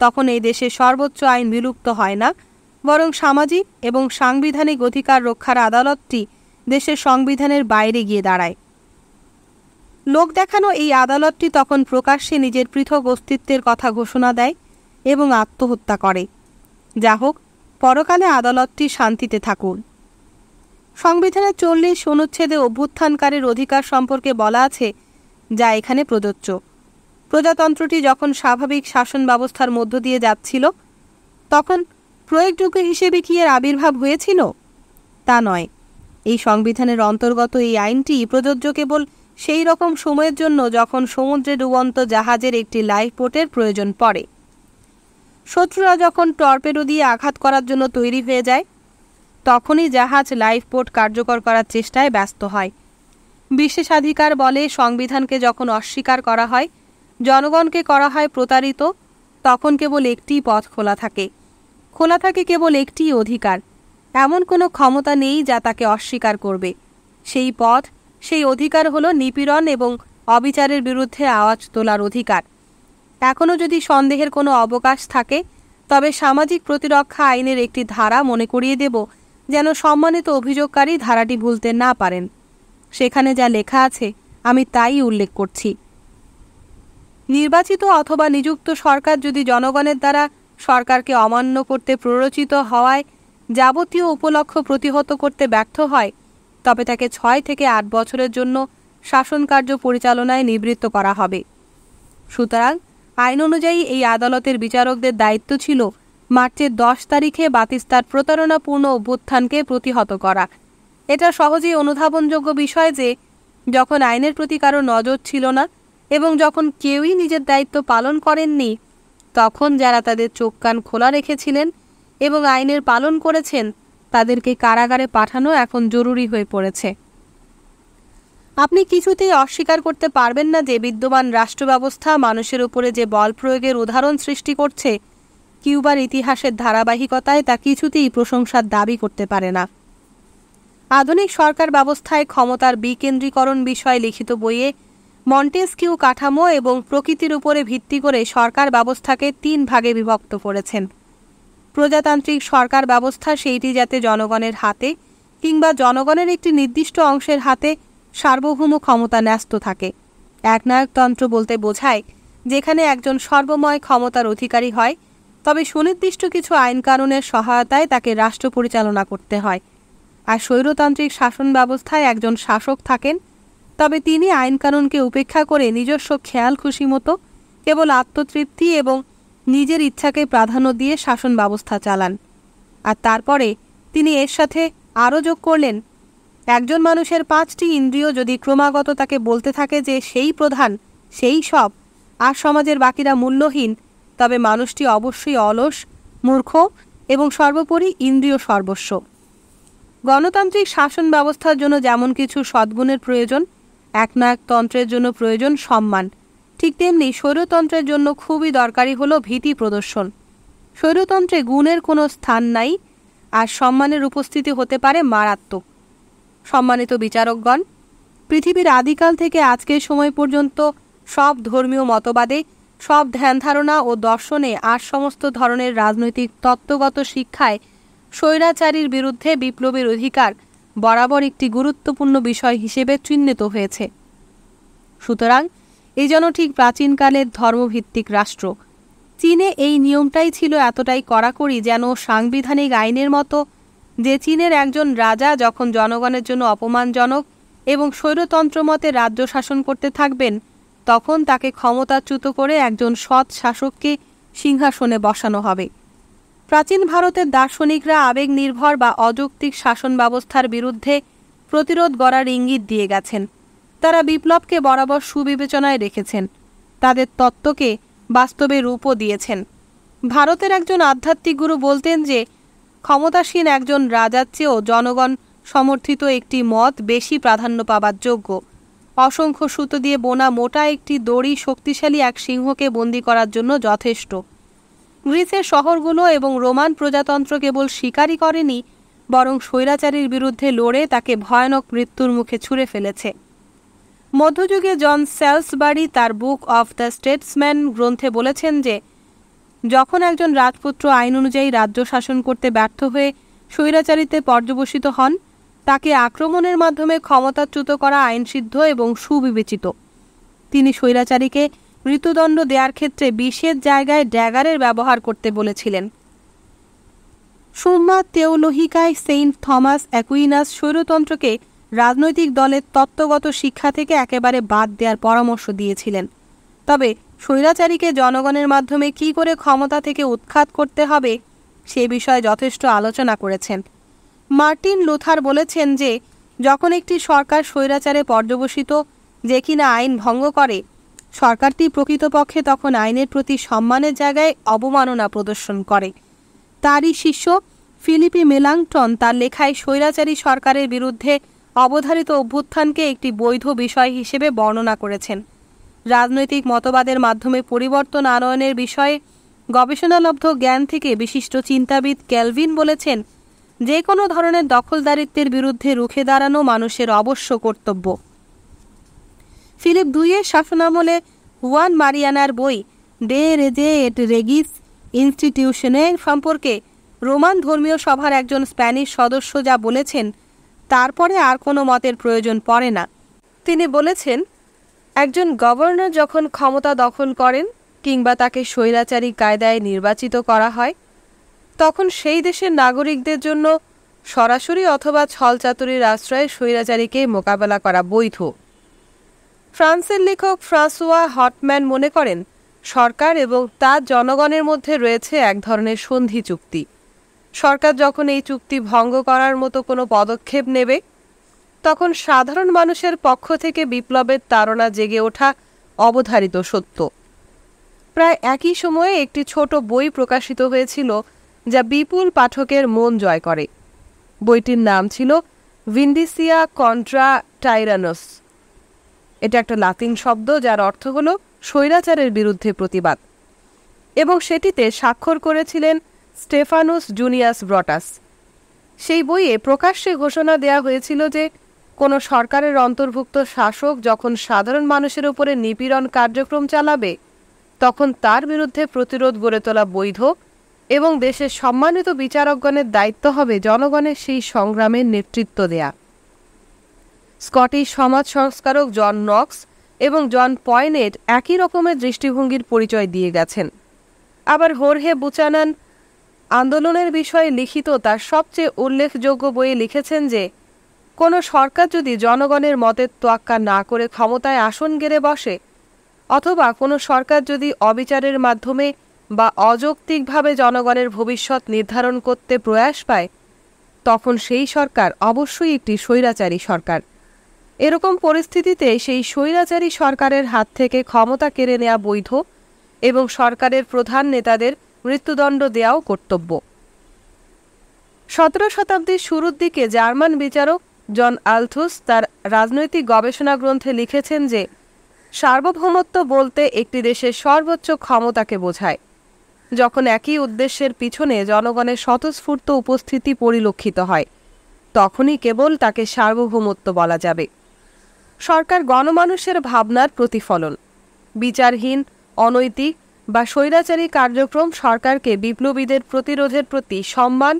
A: তখন এই দেশে সর্বোচ্চ আইন বিলুপ্ত হয় না বরং সামাজিক এবং সাংবিধানিক অধিকার রক্ষার আদালতটি দেশের সংবিধানের বাইরে গিয়ে দাঁড়ায় লোক দেখানো এই আদালতটি তখন প্রকাশ্যে নিজের পৃথক অস্তিত্বের কথা ঘোষণা দেয় এবং আত্মহত্যা করে যা হোক পরকালে আদালতটি শান্তিতে থাকুন সংবিধানের চল্লিশ অনুচ্ছেদে অভ্যুত্থানকারীর অধিকার সম্পর্কে বলা আছে যা এখানে প্রযোজ্য প্রজাতন্ত্রটি যখন স্বাভাবিক শাসন ব্যবস্থার মধ্য দিয়ে যাচ্ছিল তখন প্রয়োগযোগ্য হিসেবে কি এর আবির্ভাব হয়েছিল তা নয় এই সংবিধানের অন্তর্গত এই আইনটি প্রযোজ্য কেবল সেই রকম সময়ের জন্য যখন সমুদ্রে ডুবন্ত জাহাজের একটি লাইফ বোটের প্রয়োজন পড়ে শত্রুরা যখন টর্পেডো দিয়ে আঘাত করার জন্য তৈরি হয়ে যায় তখনই জাহাজ লাইফ বোট কার্যকর করার চেষ্টায় ব্যস্ত হয় বিশেষাধিকার বলে সংবিধানকে যখন অস্বীকার করা হয় জনগণকে করা হয় প্রতারিত তখন কেবল একটি পথ খোলা থাকে খোলা থাকে কেবল একটি অধিকার এমন কোনো ক্ষমতা নেই যা তাকে অস্বীকার করবে সেই পথ সেই অধিকার হলো নিপীড়ন এবং অবিচারের বিরুদ্ধে আওয়াজ তোলার অধিকার এখনও যদি সন্দেহের কোনো অবকাশ থাকে তবে সামাজিক প্রতিরক্ষা আইনের একটি ধারা মনে করিয়ে দেব যেন সম্মানিত অভিযোগকারী ধারাটি ভুলতে না পারেন সেখানে যা লেখা আছে আমি তাই উল্লেখ করছি নির্বাচিত অথবা নিযুক্ত সরকার যদি জনগণের দ্বারা সরকারকে অমান্য করতে প্ররোচিত হওয়ায় যাবতীয় উপলক্ষ প্রতিহত করতে ব্যর্থ হয় তবে তাকে ছয় থেকে আট বছরের জন্য শাসনকার্য পরিচালনায় নিবৃত্ত করা হবে সুতরাং আইন অনুযায়ী এই আদালতের বিচারকদের দায়িত্ব ছিল মার্চের দশ তারিখে বাতিস্তার প্রতারণাপূর্ণ অভ্যুত্থানকে প্রতিহত করা এটা সহজেই অনুধাবনযোগ্য বিষয় যে যখন আইনের প্রতি কারো নজর ছিল না এবং যখন কেউই নিজের দায়িত্ব পালন করেননি তখন যারা তাদের চোখ কান খোলা রেখেছিলেন এবং আইনের পালন করেছেন তাদেরকে কারাগারে পাঠানো এখন জরুরি হয়ে পড়েছে আপনি কিছুতেই অস্বীকার করতে পারবেন না যে বিদ্যমান রাষ্ট্র ব্যবস্থা মানুষের উপরে যে বল প্রয়োগের উদাহরণ সৃষ্টি করছে কিউবার ইতিহাসের ধারাবাহিকতায় তা কিছুতেই প্রশংসার দাবি করতে পারে না আধুনিক সরকার ব্যবস্থায় ক্ষমতার বিকেন্দ্রীকরণ বিষয়ে লিখিত বইয়ে মন্টেস্কিউ কাঠামো এবং প্রকৃতির উপরে ভিত্তি করে সরকার ব্যবস্থাকে তিন ভাগে বিভক্ত করেছেন প্রজাতান্ত্রিক সরকার ব্যবস্থা সেইটি যাতে জনগণের হাতে কিংবা জনগণের একটি নির্দিষ্ট অংশের হাতে সার্বভৌম ক্ষমতা ন্যস্ত থাকে একনায়কতন্ত্র বলতে বোঝায় যেখানে একজন সর্বময় ক্ষমতার অধিকারী হয় তবে সুনির্দিষ্ট কিছু আইন কানুনের সহায়তায় তাকে রাষ্ট্র পরিচালনা করতে হয় আর স্বৈরতান্ত্রিক শাসন ব্যবস্থায় একজন শাসক থাকেন তবে তিনি আইন কানুনকে উপেক্ষা করে নিজস্ব খেয়াল খুশি মতো কেবল আত্মতৃপ্তি এবং নিজের ইচ্ছাকে প্রাধান্য দিয়ে শাসন ব্যবস্থা চালান আর তারপরে তিনি এর সাথে আরও যোগ করলেন একজন মানুষের পাঁচটি ইন্দ্রিয় যদি ক্রমাগত তাকে বলতে থাকে যে সেই প্রধান সেই সব আর সমাজের বাকিরা মূল্যহীন তবে মানুষটি অবশ্যই অলস মূর্খ এবং সর্বোপরি ইন্দ্রিয় সর্বস্ব গণতান্ত্রিক শাসন ব্যবস্থার জন্য যেমন কিছু সদ্গুণের প্রয়োজন একনায়কতন্ত্রের জন্য প্রয়োজন সম্মান ঠিক তেমনি স্বৈরতন্ত্রের জন্য খুবই দরকারি হল ভীতি প্রদর্শন স্বৈরতন্ত্রে গুণের কোনো স্থান নাই আর সম্মানের উপস্থিতি হতে পারে মারাত্মক সম্মানিত বিচারকগণ পৃথিবীর আদিকাল থেকে আজকের সময় পর্যন্ত সব ধর্মীয় মতবাদে সব ধ্যান ধারণা ও দর্শনে আর সমস্ত ধরনের রাজনৈতিক তত্ত্বগত শিক্ষায় স্বৈরাচারীর বিরুদ্ধে বিপ্লবের অধিকার বরাবর একটি গুরুত্বপূর্ণ বিষয় হিসেবে চিহ্নিত হয়েছে সুতরাং এ যেন ঠিক প্রাচীনকালের ধর্মভিত্তিক রাষ্ট্র চীনে এই নিয়মটাই ছিল এতটাই কড়াকড়ি যেন সাংবিধানিক আইনের মতো যে চীনের একজন রাজা যখন জনগণের জন্য অপমানজনক এবং স্বৈরতন্ত্র মতে রাজ্য শাসন করতে থাকবেন তখন তাকে ক্ষমতাচ্যুত করে একজন সৎ শাসককে সিংহাসনে বসানো হবে প্রাচীন ভারতের দার্শনিকরা আবেগ নির্ভর বা অযৌক্তিক শাসন ব্যবস্থার বিরুদ্ধে প্রতিরোধ গড়ার ইঙ্গিত দিয়ে গেছেন তারা বিপ্লবকে বরাবর সুবিবেচনায় রেখেছেন তাদের তত্ত্বকে বাস্তবে রূপও দিয়েছেন ভারতের একজন আধ্যাত্মিক গুরু বলতেন যে ক্ষমতাসীন একজন রাজার চেয়েও জনগণ সমর্থিত একটি মত বেশি প্রাধান্য পাবার যোগ্য অসংখ্য সুতো দিয়ে বোনা মোটা একটি দড়ি শক্তিশালী এক সিংহকে বন্দি করার জন্য যথেষ্ট গ্রিসের শহরগুলো এবং রোমান প্রজাতন্ত্র কেবল শিকারই করেনি বরং স্বৈরাচারীর বিরুদ্ধে লড়ে তাকে ভয়ানক মৃত্যুর মুখে ছুঁড়ে ফেলেছে মধ্যযুগে জন স্যালসবারি তার বুক অফ দ্য স্টেটসম্যান গ্রন্থে বলেছেন যে যখন একজন রাজপুত্র আইন অনুযায়ী রাজ্য শাসন করতে ব্যর্থ হয়ে স্বৈরাচারিতে পর্যবসিত হন তাকে আক্রমণের মাধ্যমে ক্ষমতাচ্যুত করা আইনসিদ্ধ এবং সুবিবেচিত তিনি স্বৈরাচারীকে মৃত্যুদণ্ড দেওয়ার ক্ষেত্রে বিশেষ জায়গায় ড্যাগারের ব্যবহার করতে বলেছিলেন সুম্মা তেওলোহিকায় সেইন্ট থমাস অ্যাকুইনাস স্বৈরতন্ত্রকে রাজনৈতিক দলের তত্ত্বগত শিক্ষা থেকে একেবারে বাদ দেওয়ার পরামর্শ দিয়েছিলেন তবে স্বৈরাচারীকে জনগণের মাধ্যমে কি করে ক্ষমতা থেকে উৎখাত করতে হবে সে বিষয়ে যথেষ্ট আলোচনা করেছেন মার্টিন লুথার বলেছেন যে যখন একটি সরকার স্বৈরাচারে পর্যবসিত যে কিনা আইন ভঙ্গ করে সরকারটি প্রকৃতপক্ষে তখন আইনের প্রতি সম্মানের জায়গায় অবমাননা প্রদর্শন করে তারই শিষ্য ফিলিপি মেলাংটন তার লেখায় স্বৈরাচারী সরকারের বিরুদ্ধে অবধারিত অভ্যুত্থানকে একটি বৈধ বিষয় হিসেবে বর্ণনা করেছেন রাজনৈতিক মতবাদের মাধ্যমে পরিবর্তন আনয়নের বিষয়ে গবেষণালব্ধ জ্ঞান থেকে বিশিষ্ট চিন্তাবিদ ক্যালভিন বলেছেন যে কোনো ধরনের দখলদারিত্বের বিরুদ্ধে রুখে দাঁড়ানো মানুষের অবশ্য কর্তব্য ফিলিপ দুইয়ের শাসনামলে হুয়ান মারিয়ানার বই ডে রেজে এট রেগিস ইনস্টিটিউশনের সম্পর্কে রোমান ধর্মীয় সভার একজন স্প্যানিশ সদস্য যা বলেছেন তারপরে আর কোনো মতের প্রয়োজন পড়ে না তিনি বলেছেন একজন গভর্নর যখন ক্ষমতা দখল করেন কিংবা তাকে স্বৈরাচারী কায়দায় নির্বাচিত করা হয় তখন সেই দেশের নাগরিকদের জন্য সরাসরি অথবা ছলচাতুরির আশ্রয়ে স্বৈরাচারীকে মোকাবেলা করা বৈধ ফ্রান্সের লেখক ফ্রাঁসোয়া হটম্যান মনে করেন সরকার এবং তার জনগণের মধ্যে রয়েছে এক ধরনের সন্ধি চুক্তি সরকার যখন এই চুক্তি ভঙ্গ করার মতো কোনো পদক্ষেপ নেবে তখন সাধারণ মানুষের পক্ষ থেকে বিপ্লবের তাড়না জেগে ওঠা অবধারিত সত্য প্রায় একই সময়ে একটি ছোট বই প্রকাশিত হয়েছিল যা বিপুল পাঠকের মন জয় করে বইটির নাম ছিল ভিন্ডিসিয়া কন্ট্রা টাইরানোস এটা একটা লাতিন শব্দ যার অর্থ হল স্বৈরাচারের বিরুদ্ধে প্রতিবাদ এবং সেটিতে স্বাক্ষর করেছিলেন স্টেফানুস জুনিয়াস ব্রটাস সেই বইয়ে প্রকাশ্যে ঘোষণা দেয়া হয়েছিল যে কোনো সরকারের অন্তর্ভুক্ত শাসক যখন সাধারণ মানুষের উপরে নিপীড়ন কার্যক্রম চালাবে তখন তার বিরুদ্ধে প্রতিরোধ গড়ে তোলা বৈধ এবং দেশের সম্মানিত বিচারকগণের দায়িত্ব হবে জনগণের সেই সংগ্রামে নেতৃত্ব দেয়া স্কটিশ সমাজ সংস্কারক জন নক্স এবং জন পয়নেট একই রকমের দৃষ্টিভঙ্গির পরিচয় দিয়ে গেছেন আবার হোরহে বুচানান আন্দোলনের বিষয়ে লিখিত তার সবচেয়ে উল্লেখযোগ্য বইয়ে লিখেছেন যে কোনো সরকার যদি জনগণের মতের তোয়াক্কা না করে ক্ষমতায় আসন গেড়ে বসে অথবা কোনো সরকার যদি অবিচারের মাধ্যমে বা অযৌক্তিকভাবে জনগণের ভবিষ্যৎ নির্ধারণ করতে প্রয়াস পায় তখন সেই সরকার অবশ্যই একটি স্বৈরাচারী সরকার এরকম পরিস্থিতিতে সেই স্বৈরাচারী সরকারের হাত থেকে ক্ষমতা কেড়ে নেওয়া বৈধ এবং সরকারের প্রধান নেতাদের মৃত্যুদণ্ড দেওয়াও কর্তব্য সতেরো শতাব্দীর শুরুর দিকে জার্মান বিচারক জন আলথুস তার রাজনৈতিক গবেষণা গ্রন্থে লিখেছেন যে সার্বভৌমত্ব বলতে একটি দেশের সর্বোচ্চ ক্ষমতাকে বোঝায় যখন একই উদ্দেশ্যের পিছনে জনগণের স্বতঃস্ফূর্ত উপস্থিতি পরিলক্ষিত হয় তখনই কেবল তাকে সার্বভৌমত্ব বলা যাবে সরকার গণমানুষের ভাবনার প্রতিফলন বিচারহীন অনৈতিক বা স্বৈরাচারী কার্যক্রম সরকারকে বিপ্লবীদের প্রতিরোধের প্রতি সম্মান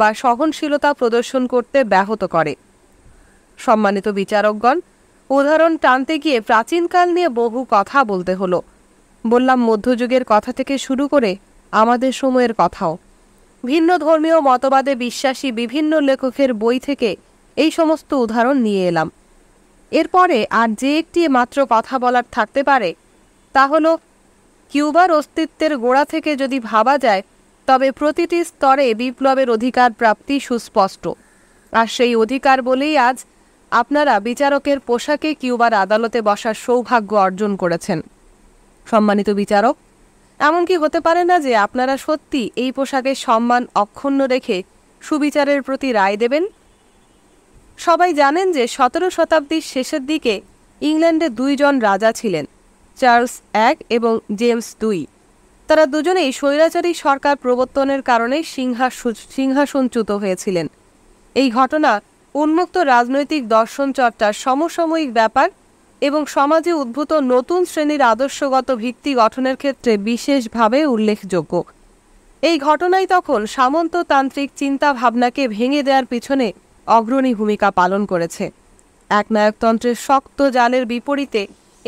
A: বা সহনশীলতা প্রদর্শন করতে ব্যাহত করে সম্মানিত বিচারকগণ উদাহরণ টানতে গিয়ে প্রাচীনকাল নিয়ে বহু কথা বলতে হলো বললাম মধ্যযুগের কথা থেকে শুরু করে আমাদের সময়ের কথাও ভিন্ন ধর্মীয় মতবাদে বিশ্বাসী বিভিন্ন লেখকের বই থেকে এই সমস্ত উদাহরণ নিয়ে এলাম এরপরে আর যে একটি মাত্র কথা বলার থাকতে পারে তা হলো কিউবার অস্তিত্বের গোড়া থেকে যদি ভাবা যায় তবে প্রতিটি স্তরে বিপ্লবের অধিকার প্রাপ্তি সুস্পষ্ট আর সেই অধিকার বলেই আজ আপনারা বিচারকের পোশাকে কিউবার আদালতে বসার সৌভাগ্য অর্জন করেছেন সম্মানিত বিচারক এমনকি হতে পারে না যে আপনারা সত্যি এই পোশাকের সম্মান অক্ষুণ্ণ রেখে সুবিচারের প্রতি রায় দেবেন সবাই জানেন যে সতেরো শতাব্দীর শেষের দিকে ইংল্যান্ডে দুইজন রাজা ছিলেন চার্লস এক এবং জেমস দুই তারা দুজনেই স্বৈরাচারী সরকার প্রবর্তনের কারণে সিংহাসনচ্যুত হয়েছিলেন এই ঘটনা উন্মুক্ত রাজনৈতিক দর্শন চর্চার সমসাময়িক ব্যাপার এবং সমাজে উদ্ভূত নতুন শ্রেণীর আদর্শগত ভিত্তি গঠনের ক্ষেত্রে বিশেষভাবে উল্লেখযোগ্য এই ঘটনাই তখন সামন্ততান্ত্রিক চিন্তা ভাবনাকে ভেঙে দেওয়ার পিছনে অগ্রণী ভূমিকা পালন করেছে একনায়কতন্ত্রের শক্ত জালের বিপরীতে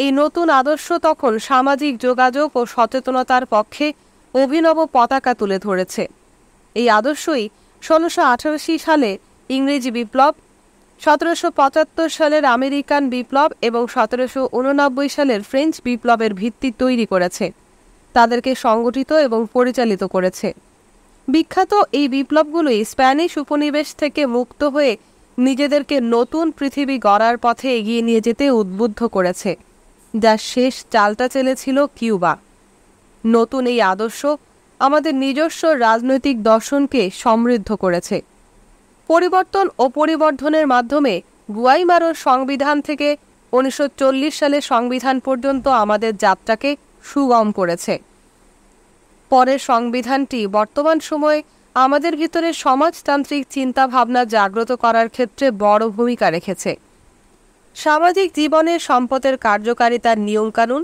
A: এই নতুন আদর্শ তখন সামাজিক যোগাযোগ ও সচেতনতার পক্ষে অভিনব পতাকা তুলে ধরেছে এই আদর্শই ষোলোশো আঠারোশি সালে ইংরেজি বিপ্লব সতেরোশো পঁচাত্তর সালের আমেরিকান বিপ্লব এবং সতেরোশো উননব্বই সালের ফ্রেঞ্চ বিপ্লবের ভিত্তি তৈরি করেছে তাদেরকে সংগঠিত এবং পরিচালিত করেছে বিখ্যাত এই বিপ্লবগুলোই স্প্যানিশ উপনিবেশ থেকে মুক্ত হয়ে নিজেদেরকে নতুন পৃথিবী গড়ার পথে এগিয়ে নিয়ে যেতে উদ্বুদ্ধ করেছে যা শেষ চালটা চেলেছিল কিউবা নতুন এই আদর্শ আমাদের নিজস্ব রাজনৈতিক দর্শনকে সমৃদ্ধ করেছে পরিবর্তন ও পরিবর্ধনের মাধ্যমে গুয়াইমারোর সংবিধান থেকে উনিশশো সালে সংবিধান পর্যন্ত আমাদের যাত্রাকে সুগম করেছে পরের সংবিধানটি বর্তমান সময়ে আমাদের ভিতরে সমাজতান্ত্রিক চিন্তাভাবনা জাগ্রত করার ক্ষেত্রে বড় ভূমিকা রেখেছে সামাজিক জীবনে সম্পদের কার্যকারিতার নিয়মকানুন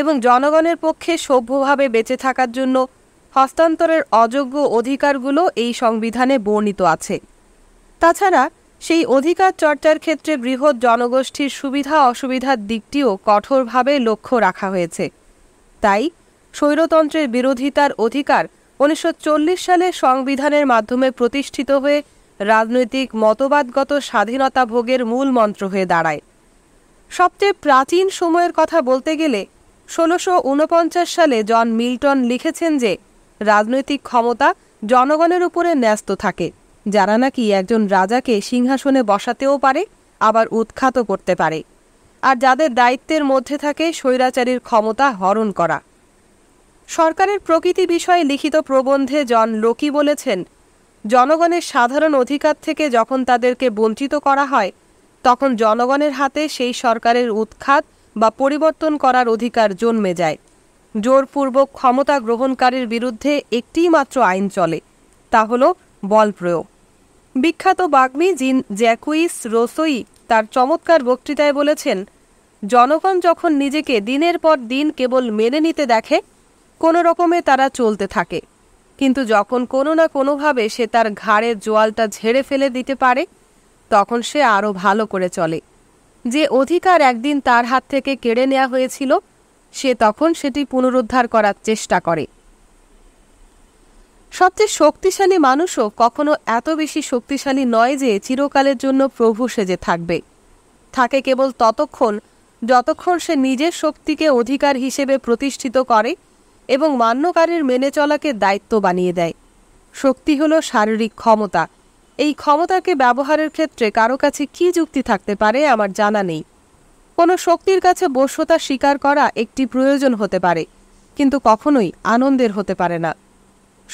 A: এবং জনগণের পক্ষে সভ্যভাবে বেঁচে থাকার জন্য হস্তান্তরের অযোগ্য অধিকারগুলো এই সংবিধানে বর্ণিত আছে তাছাড়া সেই অধিকার চর্চার ক্ষেত্রে বৃহৎ জনগোষ্ঠীর সুবিধা অসুবিধার দিকটিও কঠোরভাবে লক্ষ্য রাখা হয়েছে তাই স্বৈরতন্ত্রের বিরোধিতার অধিকার উনিশশো সালে সংবিধানের মাধ্যমে প্রতিষ্ঠিত হয়ে রাজনৈতিক মতবাদগত স্বাধীনতা ভোগের মূল মন্ত্র হয়ে দাঁড়ায় সবচেয়ে প্রাচীন সময়ের কথা বলতে গেলে ষোলোশো সালে জন মিল্টন লিখেছেন যে রাজনৈতিক ক্ষমতা জনগণের উপরে ন্যস্ত থাকে যারা নাকি একজন রাজাকে সিংহাসনে বসাতেও পারে আবার উৎখাত করতে পারে আর যাদের দায়িত্বের মধ্যে থাকে স্বৈরাচারীর ক্ষমতা হরণ করা সরকারের প্রকৃতি বিষয়ে লিখিত প্রবন্ধে জন লোকি বলেছেন জনগণের সাধারণ অধিকার থেকে যখন তাদেরকে বঞ্চিত করা হয় তখন জনগণের হাতে সেই সরকারের উৎখাত বা পরিবর্তন করার অধিকার জন্মে যায় জোরপূর্বক ক্ষমতা গ্রহণকারীর বিরুদ্ধে একটিই মাত্র আইন চলে তা হল বল প্রয়োগ বিখ্যাত বাগ্মী জিন জ্যাকুইস রোসোই তার চমৎকার বক্তৃতায় বলেছেন জনগণ যখন নিজেকে দিনের পর দিন কেবল মেনে নিতে দেখে কোনো রকমে তারা চলতে থাকে কিন্তু যখন কোনো না কোনোভাবে সে তার ঘাড়ে জোয়ালটা ঝেড়ে ফেলে দিতে পারে তখন সে আরও ভালো করে চলে যে অধিকার একদিন তার হাত থেকে কেড়ে নেওয়া হয়েছিল সে তখন সেটি পুনরুদ্ধার করার চেষ্টা করে সবচেয়ে শক্তিশালী মানুষও কখনো এত বেশি শক্তিশালী নয় যে চিরকালের জন্য প্রভু সেজে থাকবে থাকে কেবল ততক্ষণ যতক্ষণ সে নিজের শক্তিকে অধিকার হিসেবে প্রতিষ্ঠিত করে এবং মান্যকারের মেনে চলাকে দায়িত্ব বানিয়ে দেয় শক্তি হলো শারীরিক ক্ষমতা এই ক্ষমতাকে ব্যবহারের ক্ষেত্রে কারো কাছে কি যুক্তি থাকতে পারে আমার জানা নেই কোনো শক্তির কাছে বস্যতা স্বীকার করা একটি প্রয়োজন হতে পারে কিন্তু কখনোই আনন্দের হতে পারে না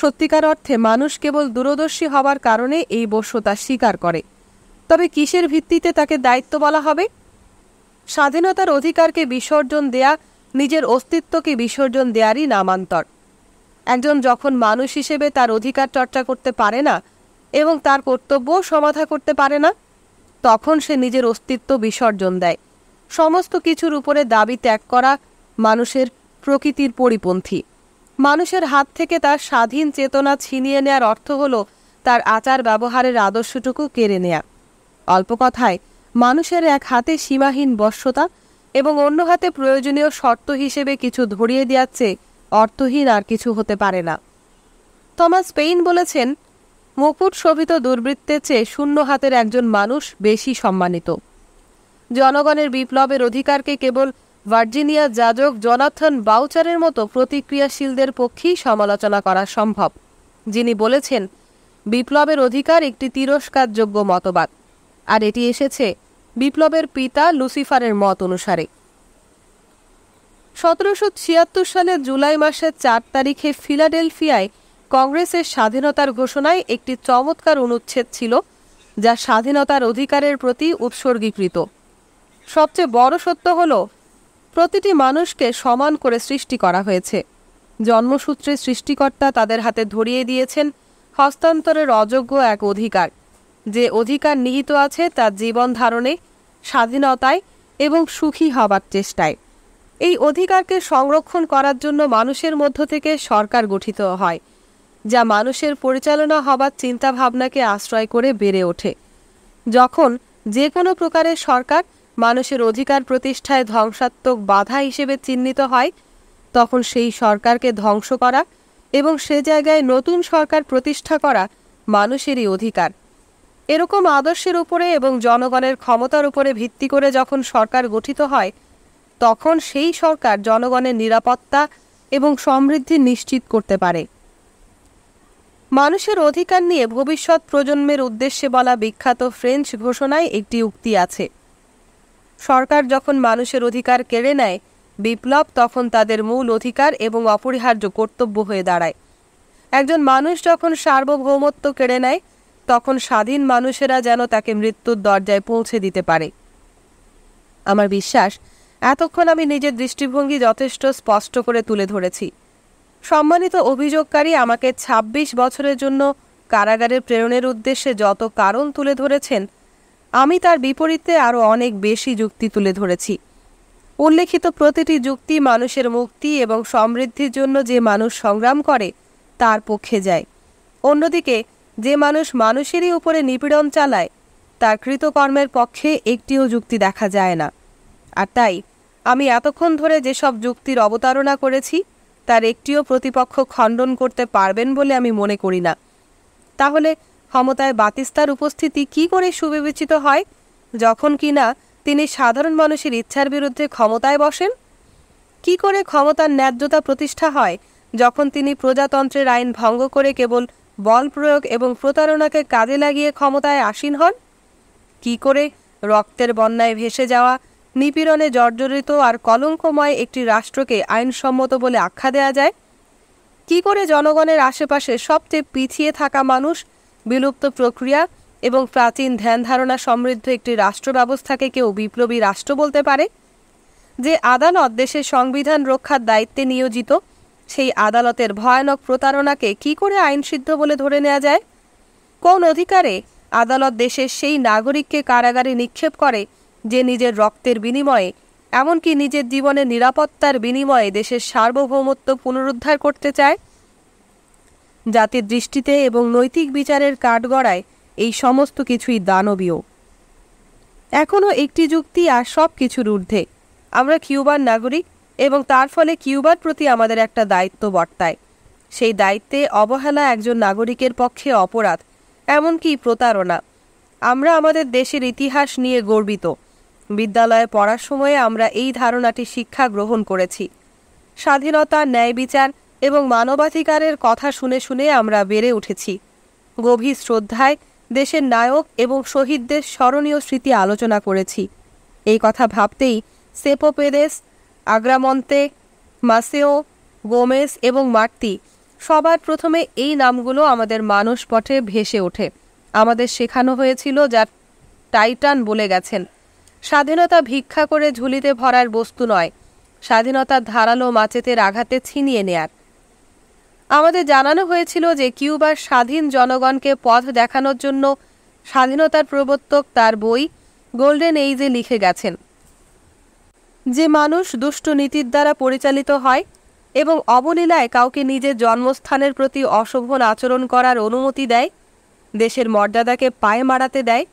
A: সত্যিকার অর্থে মানুষ কেবল দূরদর্শী হবার কারণে এই বস্যতা স্বীকার করে তবে কিসের ভিত্তিতে তাকে দায়িত্ব বলা হবে স্বাধীনতার অধিকারকে বিসর্জন দেয়া নিজের অস্তিত্বকে বিসর্জন দেয়ারই নামান্তর একজন যখন মানুষ হিসেবে তার অধিকার চর্চা করতে পারে না এবং তার কর্তব্য সমাধা করতে পারে না তখন সে নিজের অস্তিত্ব বিসর্জন দেয় সমস্ত কিছুর উপরে দাবি ত্যাগ করা মানুষের প্রকৃতির পরিপন্থী মানুষের হাত থেকে তার স্বাধীন চেতনা ছিনিয়ে নেয়ার অর্থ হল তার আচার ব্যবহারের আদর্শটুকু কেড়ে নেয়া অল্প কথায় মানুষের এক হাতে সীমাহীন বশ্যতা এবং অন্য হাতে প্রয়োজনীয় শর্ত হিসেবে কিছু ধরিয়ে দেওয়াচ্ছে অর্থহীন আর কিছু হতে পারে না থমাস পেইন বলেছেন মুকুট শোভিত দুর্বৃত্তের চেয়ে শূন্য হাতের একজন মানুষ বেশি সম্মানিত জনগণের বিপ্লবের অধিকারকে কেবল ভার্জিনিয়া যাজক জনাথন বাউচারের মতো প্রতিক্রিয়াশীলদের পক্ষেই সমালোচনা করা সম্ভব যিনি বলেছেন বিপ্লবের অধিকার একটি তিরস্কারযোগ্য মতবাদ আর এটি এসেছে বিপ্লবের পিতা লুসিফারের মত অনুসারে সতেরোশো ছিয়াত্তর সালের জুলাই মাসের চার তারিখে ফিলাডেলফিয়ায় কংগ্রেসের স্বাধীনতার ঘোষণায় একটি চমৎকার অনুচ্ছেদ ছিল যা স্বাধীনতার অধিকারের প্রতি উৎসর্গীকৃত সবচেয়ে বড় সত্য হল প্রতিটি মানুষকে সমান করে সৃষ্টি করা হয়েছে জন্মসূত্রে সৃষ্টিকর্তা তাদের হাতে ধরিয়ে দিয়েছেন হস্তান্তরের অযোগ্য এক অধিকার যে অধিকার নিহিত আছে তার জীবন ধারণে স্বাধীনতায় এবং সুখী হবার চেষ্টায় এই অধিকারকে সংরক্ষণ করার জন্য মানুষের মধ্য থেকে সরকার গঠিত হয় যা মানুষের পরিচালনা হবার চিন্তাভাবনাকে আশ্রয় করে বেড়ে ওঠে যখন যে কোনো প্রকারের সরকার মানুষের অধিকার প্রতিষ্ঠায় ধ্বংসাত্মক বাধা হিসেবে চিহ্নিত হয় তখন সেই সরকারকে ধ্বংস করা এবং সে জায়গায় নতুন সরকার প্রতিষ্ঠা করা মানুষেরই অধিকার এরকম আদর্শের উপরে এবং জনগণের ক্ষমতার উপরে ভিত্তি করে যখন সরকার গঠিত হয় তখন সেই সরকার জনগণের নিরাপত্তা এবং সমৃদ্ধি নিশ্চিত করতে পারে মানুষের অধিকার নিয়ে ভবিষ্যৎ প্রজন্মের উদ্দেশ্যে বলা বিখ্যাত ফ্রেঞ্চ ঘোষণায় একটি উক্তি আছে সরকার যখন মানুষের অধিকার কেড়ে নেয় বিপ্লব তখন তাদের মূল অধিকার এবং অপরিহার্য কর্তব্য হয়ে দাঁড়ায় একজন মানুষ যখন সার্বভৌমত্ব কেড়ে নেয় তখন স্বাধীন মানুষেরা যেন তাকে মৃত্যুর দরজায় পৌঁছে দিতে পারে আমার বিশ্বাস এতক্ষণ আমি নিজের দৃষ্টিভঙ্গি যথেষ্ট স্পষ্ট করে তুলে ধরেছি সম্মানিত অভিযোগকারী আমাকে ২৬ বছরের জন্য কারাগারে প্রেরণের উদ্দেশ্যে যত কারণ তুলে ধরেছেন আমি তার বিপরীতে আরও অনেক বেশি যুক্তি তুলে ধরেছি উল্লেখিত প্রতিটি যুক্তি মানুষের মুক্তি এবং সমৃদ্ধির জন্য যে মানুষ সংগ্রাম করে তার পক্ষে যায় অন্যদিকে যে মানুষ মানুষেরই উপরে নিপীড়ন চালায় তার কৃতকর্মের পক্ষে একটিও যুক্তি দেখা যায় না আর তাই আমি এতক্ষণ ধরে যেসব যুক্তির অবতারণা করেছি তার একটিও প্রতিপক্ষ খণ্ডন করতে পারবেন বলে আমি মনে করি না তাহলে ক্ষমতায় বাতিস্তার উপস্থিতি কি করে সুবিবেচিত হয় যখন কিনা তিনি সাধারণ মানুষের ইচ্ছার বিরুদ্ধে ক্ষমতায় বসেন কি করে ক্ষমতার ন্যায্যতা প্রতিষ্ঠা হয় যখন তিনি প্রজাতন্ত্রের আইন ভঙ্গ করে কেবল বল প্রয়োগ এবং প্রতারণাকে কাজে লাগিয়ে ক্ষমতায় আসীন হন কি করে রক্তের বন্যায় ভেসে যাওয়া নিপীড়নে জর্জরিত আর কলঙ্কময় একটি রাষ্ট্রকে আইনসম্মত বলে আখ্যা দেয়া যায় কি করে জনগণের আশেপাশে সবচেয়ে পিছিয়ে থাকা মানুষ বিলুপ্ত প্রক্রিয়া এবং প্রাচীন ধ্যান ধারণা সমৃদ্ধ একটি রাষ্ট্র ব্যবস্থাকে কেউ বিপ্লবী রাষ্ট্র বলতে পারে যে আদালত দেশের সংবিধান রক্ষার দায়িত্বে নিয়োজিত সেই আদালতের ভয়ানক প্রতারণাকে কি করে আইনসিদ্ধ বলে ধরে নেওয়া যায় কোন অধিকারে আদালত দেশের সেই নাগরিককে কারাগারে নিক্ষেপ করে যে নিজের রক্তের বিনিময়ে এমনকি নিজের জীবনের নিরাপত্তার বিনিময়ে দেশের সার্বভৌমত্ব পুনরুদ্ধার করতে চায় জাতির দৃষ্টিতে এবং নৈতিক বিচারের কাঠগড়ায় এই সমস্ত কিছুই দানবীয় এখনও একটি যুক্তি আর সব কিছুর ঊর্ধ্বে আমরা কিউবার নাগরিক এবং তার ফলে কিউবার প্রতি আমাদের একটা দায়িত্ব বর্তায় সেই দায়িত্বে অবহেলা একজন নাগরিকের পক্ষে অপরাধ এমনকি প্রতারণা আমরা আমাদের দেশের ইতিহাস নিয়ে গর্বিত বিদ্যালয়ে পড়ার সময়ে আমরা এই ধারণাটি শিক্ষা গ্রহণ করেছি স্বাধীনতা ন্যায় বিচার এবং মানবাধিকারের কথা শুনে শুনে আমরা বেড়ে উঠেছি গভীর শ্রদ্ধায় দেশের নায়ক এবং শহীদদের স্মরণীয় স্মৃতি আলোচনা করেছি এই কথা ভাবতেই সেপোপেদেস আগ্রামন্তে মাসেও গোমেস এবং মার্তি সবার প্রথমে এই নামগুলো আমাদের মানুষ পটে ভেসে ওঠে আমাদের শেখানো হয়েছিল যা টাইটান বলে গেছেন স্বাধীনতা ভিক্ষা করে ঝুলিতে ভরার বস্তু নয় স্বাধীনতার ধারালো মাচেতের আঘাতে ছিনিয়ে নেয়ার আমাদের জানানো হয়েছিল যে কিউবার স্বাধীন জনগণকে পথ দেখানোর জন্য স্বাধীনতার প্রবর্তক তার বই গোল্ডেন এইজে লিখে গেছেন যে মানুষ দুষ্ট নীতির দ্বারা পরিচালিত হয় এবং অবলীলায় কাউকে নিজের জন্মস্থানের প্রতি অশোভন আচরণ করার অনুমতি দেয় দেশের মর্যাদাকে পায়ে মারাতে দেয়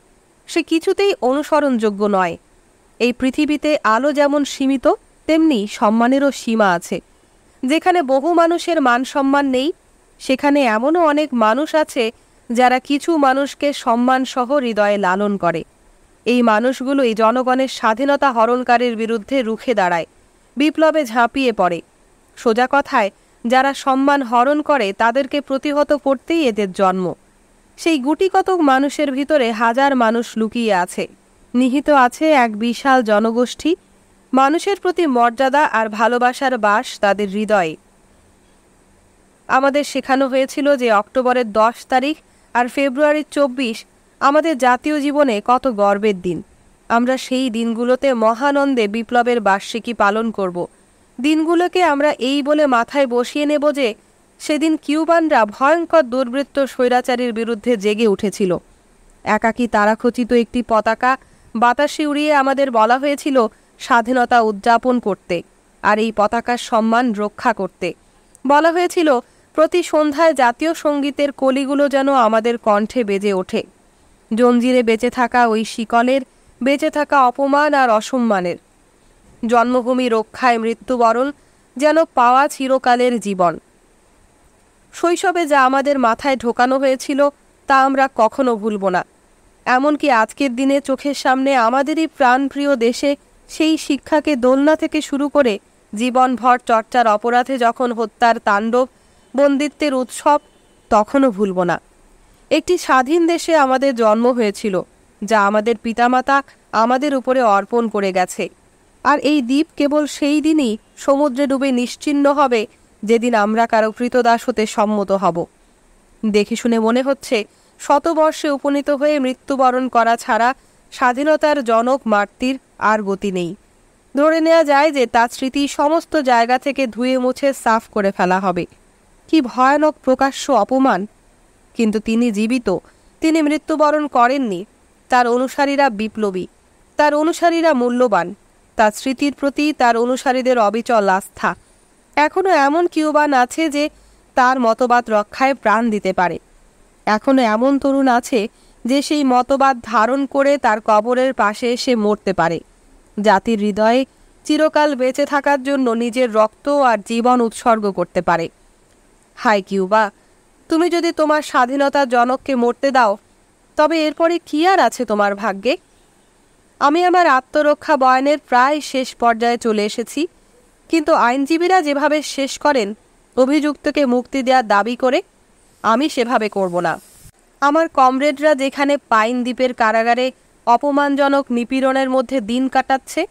A: সে কিছুতেই অনুসরণযোগ্য নয় এই পৃথিবীতে আলো যেমন সীমিত তেমনি সম্মানেরও সীমা আছে যেখানে বহু মানুষের মান সম্মান নেই সেখানে এমনও অনেক মানুষ আছে যারা কিছু মানুষকে সম্মানসহ হৃদয়ে লালন করে এই মানুষগুলো এই জনগণের স্বাধীনতা হরণকারীর বিরুদ্ধে রুখে দাঁড়ায় বিপ্লবে ঝাঁপিয়ে পড়ে সোজা কথায় যারা সম্মান হরণ করে তাদেরকে প্রতিহত করতেই এদের জন্ম সেই গুটিকতক মানুষের ভিতরে হাজার মানুষ লুকিয়ে আছে নিহিত আছে এক বিশাল জনগোষ্ঠী মানুষের প্রতি মর্যাদা আর ভালোবাসার বাস তাদের হৃদয়ে আমাদের শেখানো হয়েছিল যে অক্টোবরের দশ তারিখ আর ফেব্রুয়ারির চব্বিশ আমাদের জাতীয় জীবনে কত গর্বের দিন আমরা সেই দিনগুলোতে মহানন্দে বিপ্লবের বার্ষিকী পালন করব দিনগুলোকে আমরা এই বলে মাথায় বসিয়ে নেব যে সেদিন কিউবানরা ভয়ঙ্কর দুর্বৃত্ত স্বৈরাচারীর বিরুদ্ধে জেগে উঠেছিল একাকি তারাখচিত একটি পতাকা বাতাসে উড়িয়ে আমাদের বলা হয়েছিল স্বাধীনতা উদযাপন করতে আর এই পতাকার সম্মান রক্ষা করতে বলা হয়েছিল প্রতি সন্ধ্যায় জাতীয় সঙ্গীতের কলিগুলো যেন আমাদের কণ্ঠে বেজে ওঠে জঞ্জিরে বেঁচে থাকা ওই শিকলের বেঁচে থাকা অপমান আর অসম্মানের জন্মভূমি রক্ষায় মৃত্যুবরণ যেন পাওয়া চিরকালের জীবন শৈশবে যা আমাদের মাথায় ঢোকানো হয়েছিল তা আমরা কখনো ভুলব না এমনকি আজকের দিনে চোখের সামনে আমাদেরই প্রাণপ্রিয় দেশে সেই শিক্ষাকে দোলনা থেকে শুরু করে জীবনভর চর্চার অপরাধে যখন হত্যার তাণ্ডব বন্দিত্বের উৎসব তখনও ভুলব না একটি স্বাধীন দেশে আমাদের জন্ম হয়েছিল যা আমাদের পিতামাতা আমাদের উপরে অর্পণ করে গেছে আর এই দ্বীপ কেবল সেই দিনই সমুদ্রে ডুবে নিশ্চিন্ন হবে যেদিন আমরা কারো কৃতদাস হতে সম্মত হব দেখে শুনে মনে হচ্ছে শতবর্ষে উপনীত হয়ে মৃত্যুবরণ করা ছাড়া স্বাধীনতার জনক মার্তির আর গতি নেই ধরে নেওয়া যায় যে তার স্মৃতি সমস্ত জায়গা থেকে ধুয়ে মুছে সাফ করে ফেলা হবে কি ভয়ানক প্রকাশ্য অপমান কিন্তু তিনি জীবিত তিনি মৃত্যুবরণ করেননি তার অনুসারীরা বিপ্লবী তার অনুসারীরা মূল্যবান তার স্মৃতির প্রতি তার অনুসারীদের অবিচল আস্থা এখনও এমন কিউবান আছে যে তার মতবাদ রক্ষায় প্রাণ দিতে পারে এখনও এমন তরুণ আছে যে সেই মতবাদ ধারণ করে তার কবরের পাশে এসে মরতে পারে জাতির হৃদয়ে চিরকাল বেঁচে থাকার জন্য নিজের রক্ত আর জীবন উৎসর্গ করতে পারে হাই কিউবা তুমি যদি তোমার স্বাধীনতা জনককে মরতে দাও তবে এরপরে কি আর আছে তোমার ভাগ্যে আমি আমার আত্মরক্ষা বয়ানের প্রায় শেষ পর্যায়ে চলে এসেছি কিন্তু আইনজীবীরা যেভাবে শেষ করেন অভিযুক্তকে মুক্তি দেওয়ার দাবি করে আমি সেভাবে করব না আমার কমরেডরা যেখানে পাইন দ্বীপের কারাগারে অপমানজনক নিপীড়নের মধ্যে দিন কাটাচ্ছে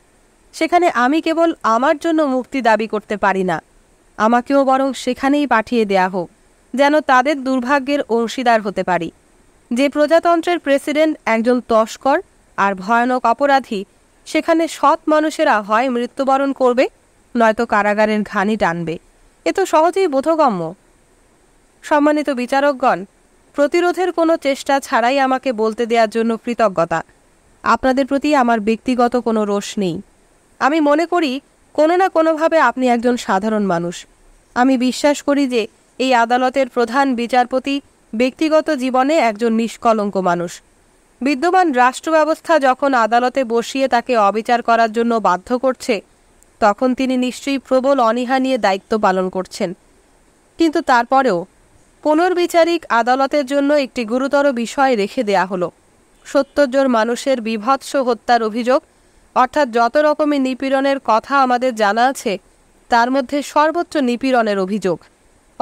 A: সেখানে আমি কেবল আমার জন্য মুক্তি দাবি করতে পারি না আমাকেও বরং সেখানেই পাঠিয়ে দেয়া হোক যেন তাদের দুর্ভাগ্যের অংশীদার হতে পারি যে প্রজাতন্ত্রের প্রেসিডেন্ট একজন তস্কর আর ভয়ানক অপরাধী সেখানে সৎ মানুষেরা হয় মৃত্যুবরণ করবে নয়তো কারাগারের ঘানি টানবে এ তো সহজেই বোধগম্য সম্মানিত বিচারকগণ প্রতিরোধের কোনো চেষ্টা ছাড়াই আমাকে বলতে দেওয়ার জন্য কৃতজ্ঞতা আপনাদের প্রতি আমার ব্যক্তিগত কোনো রোষ নেই আমি মনে করি কোনো না কোনোভাবে আপনি একজন সাধারণ মানুষ আমি বিশ্বাস করি যে এই আদালতের প্রধান বিচারপতি ব্যক্তিগত জীবনে একজন নিষ্কলঙ্ক মানুষ বিদ্যমান রাষ্ট্র ব্যবস্থা যখন আদালতে বসিয়ে তাকে অবিচার করার জন্য বাধ্য করছে তখন তিনি নিশ্চয়ই প্রবল অনীহা নিয়ে দায়িত্ব পালন করছেন কিন্তু তারপরেও পুনর্বিচারিক আদালতের জন্য একটি গুরুতর বিষয় রেখে দেয়া হলো সত্তর জন মানুষের বিভৎস হত্যার অভিযোগ অর্থাৎ যত রকমের নিপীড়নের কথা আমাদের জানা আছে তার মধ্যে সর্বোচ্চ নিপীড়নের অভিযোগ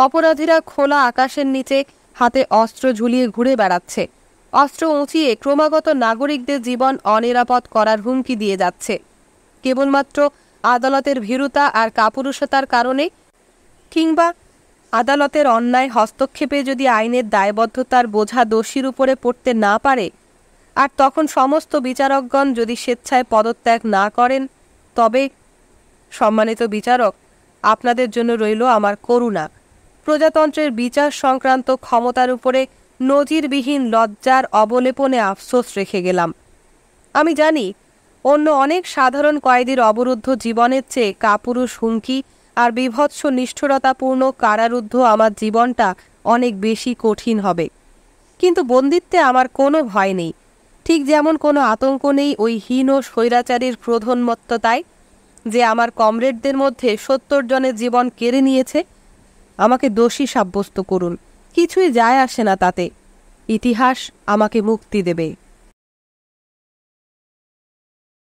A: অপরাধীরা খোলা আকাশের নিচে হাতে অস্ত্র ঝুলিয়ে ঘুরে বেড়াচ্ছে অস্ত্র উঁচিয়ে ক্রমাগত নাগরিকদের জীবন অনিরাপদ করার হুমকি দিয়ে যাচ্ছে কেবলমাত্র আদালতের ভীরুতা আর কাপুরুষতার কারণে কিংবা আদালতের অন্যায় হস্তক্ষেপে যদি আইনের দায়বদ্ধতার বোঝা দোষীর উপরে পড়তে না পারে আর তখন সমস্ত বিচারকগণ যদি স্বেচ্ছায় পদত্যাগ না করেন তবে সম্মানিত বিচারক আপনাদের জন্য রইল আমার করুণা প্রজাতন্ত্রের বিচার সংক্রান্ত ক্ষমতার উপরে নজিরবিহীন লজ্জার অবলেপনে আফসোস রেখে গেলাম আমি জানি অন্য অনেক সাধারণ কয়েদির অবরুদ্ধ জীবনের চেয়ে কাপুরুষ হুমকি আর বিভৎস নিষ্ঠুরতাপূর্ণ কারারুদ্ধ আমার জীবনটা অনেক বেশি কঠিন হবে কিন্তু বন্দিত্বে আমার কোনো ভয় নেই ঠিক যেমন কোনো আতঙ্ক নেই ওই হীন স্বৈরাচারীর প্রধানমত্ততায় যে আমার কমরেডদের মধ্যে সত্তর জনের জীবন কেড়ে নিয়েছে আমাকে দোষী সাব্যস্ত করুন কিছুই যায় আসে না তাতে ইতিহাস আমাকে মুক্তি দেবে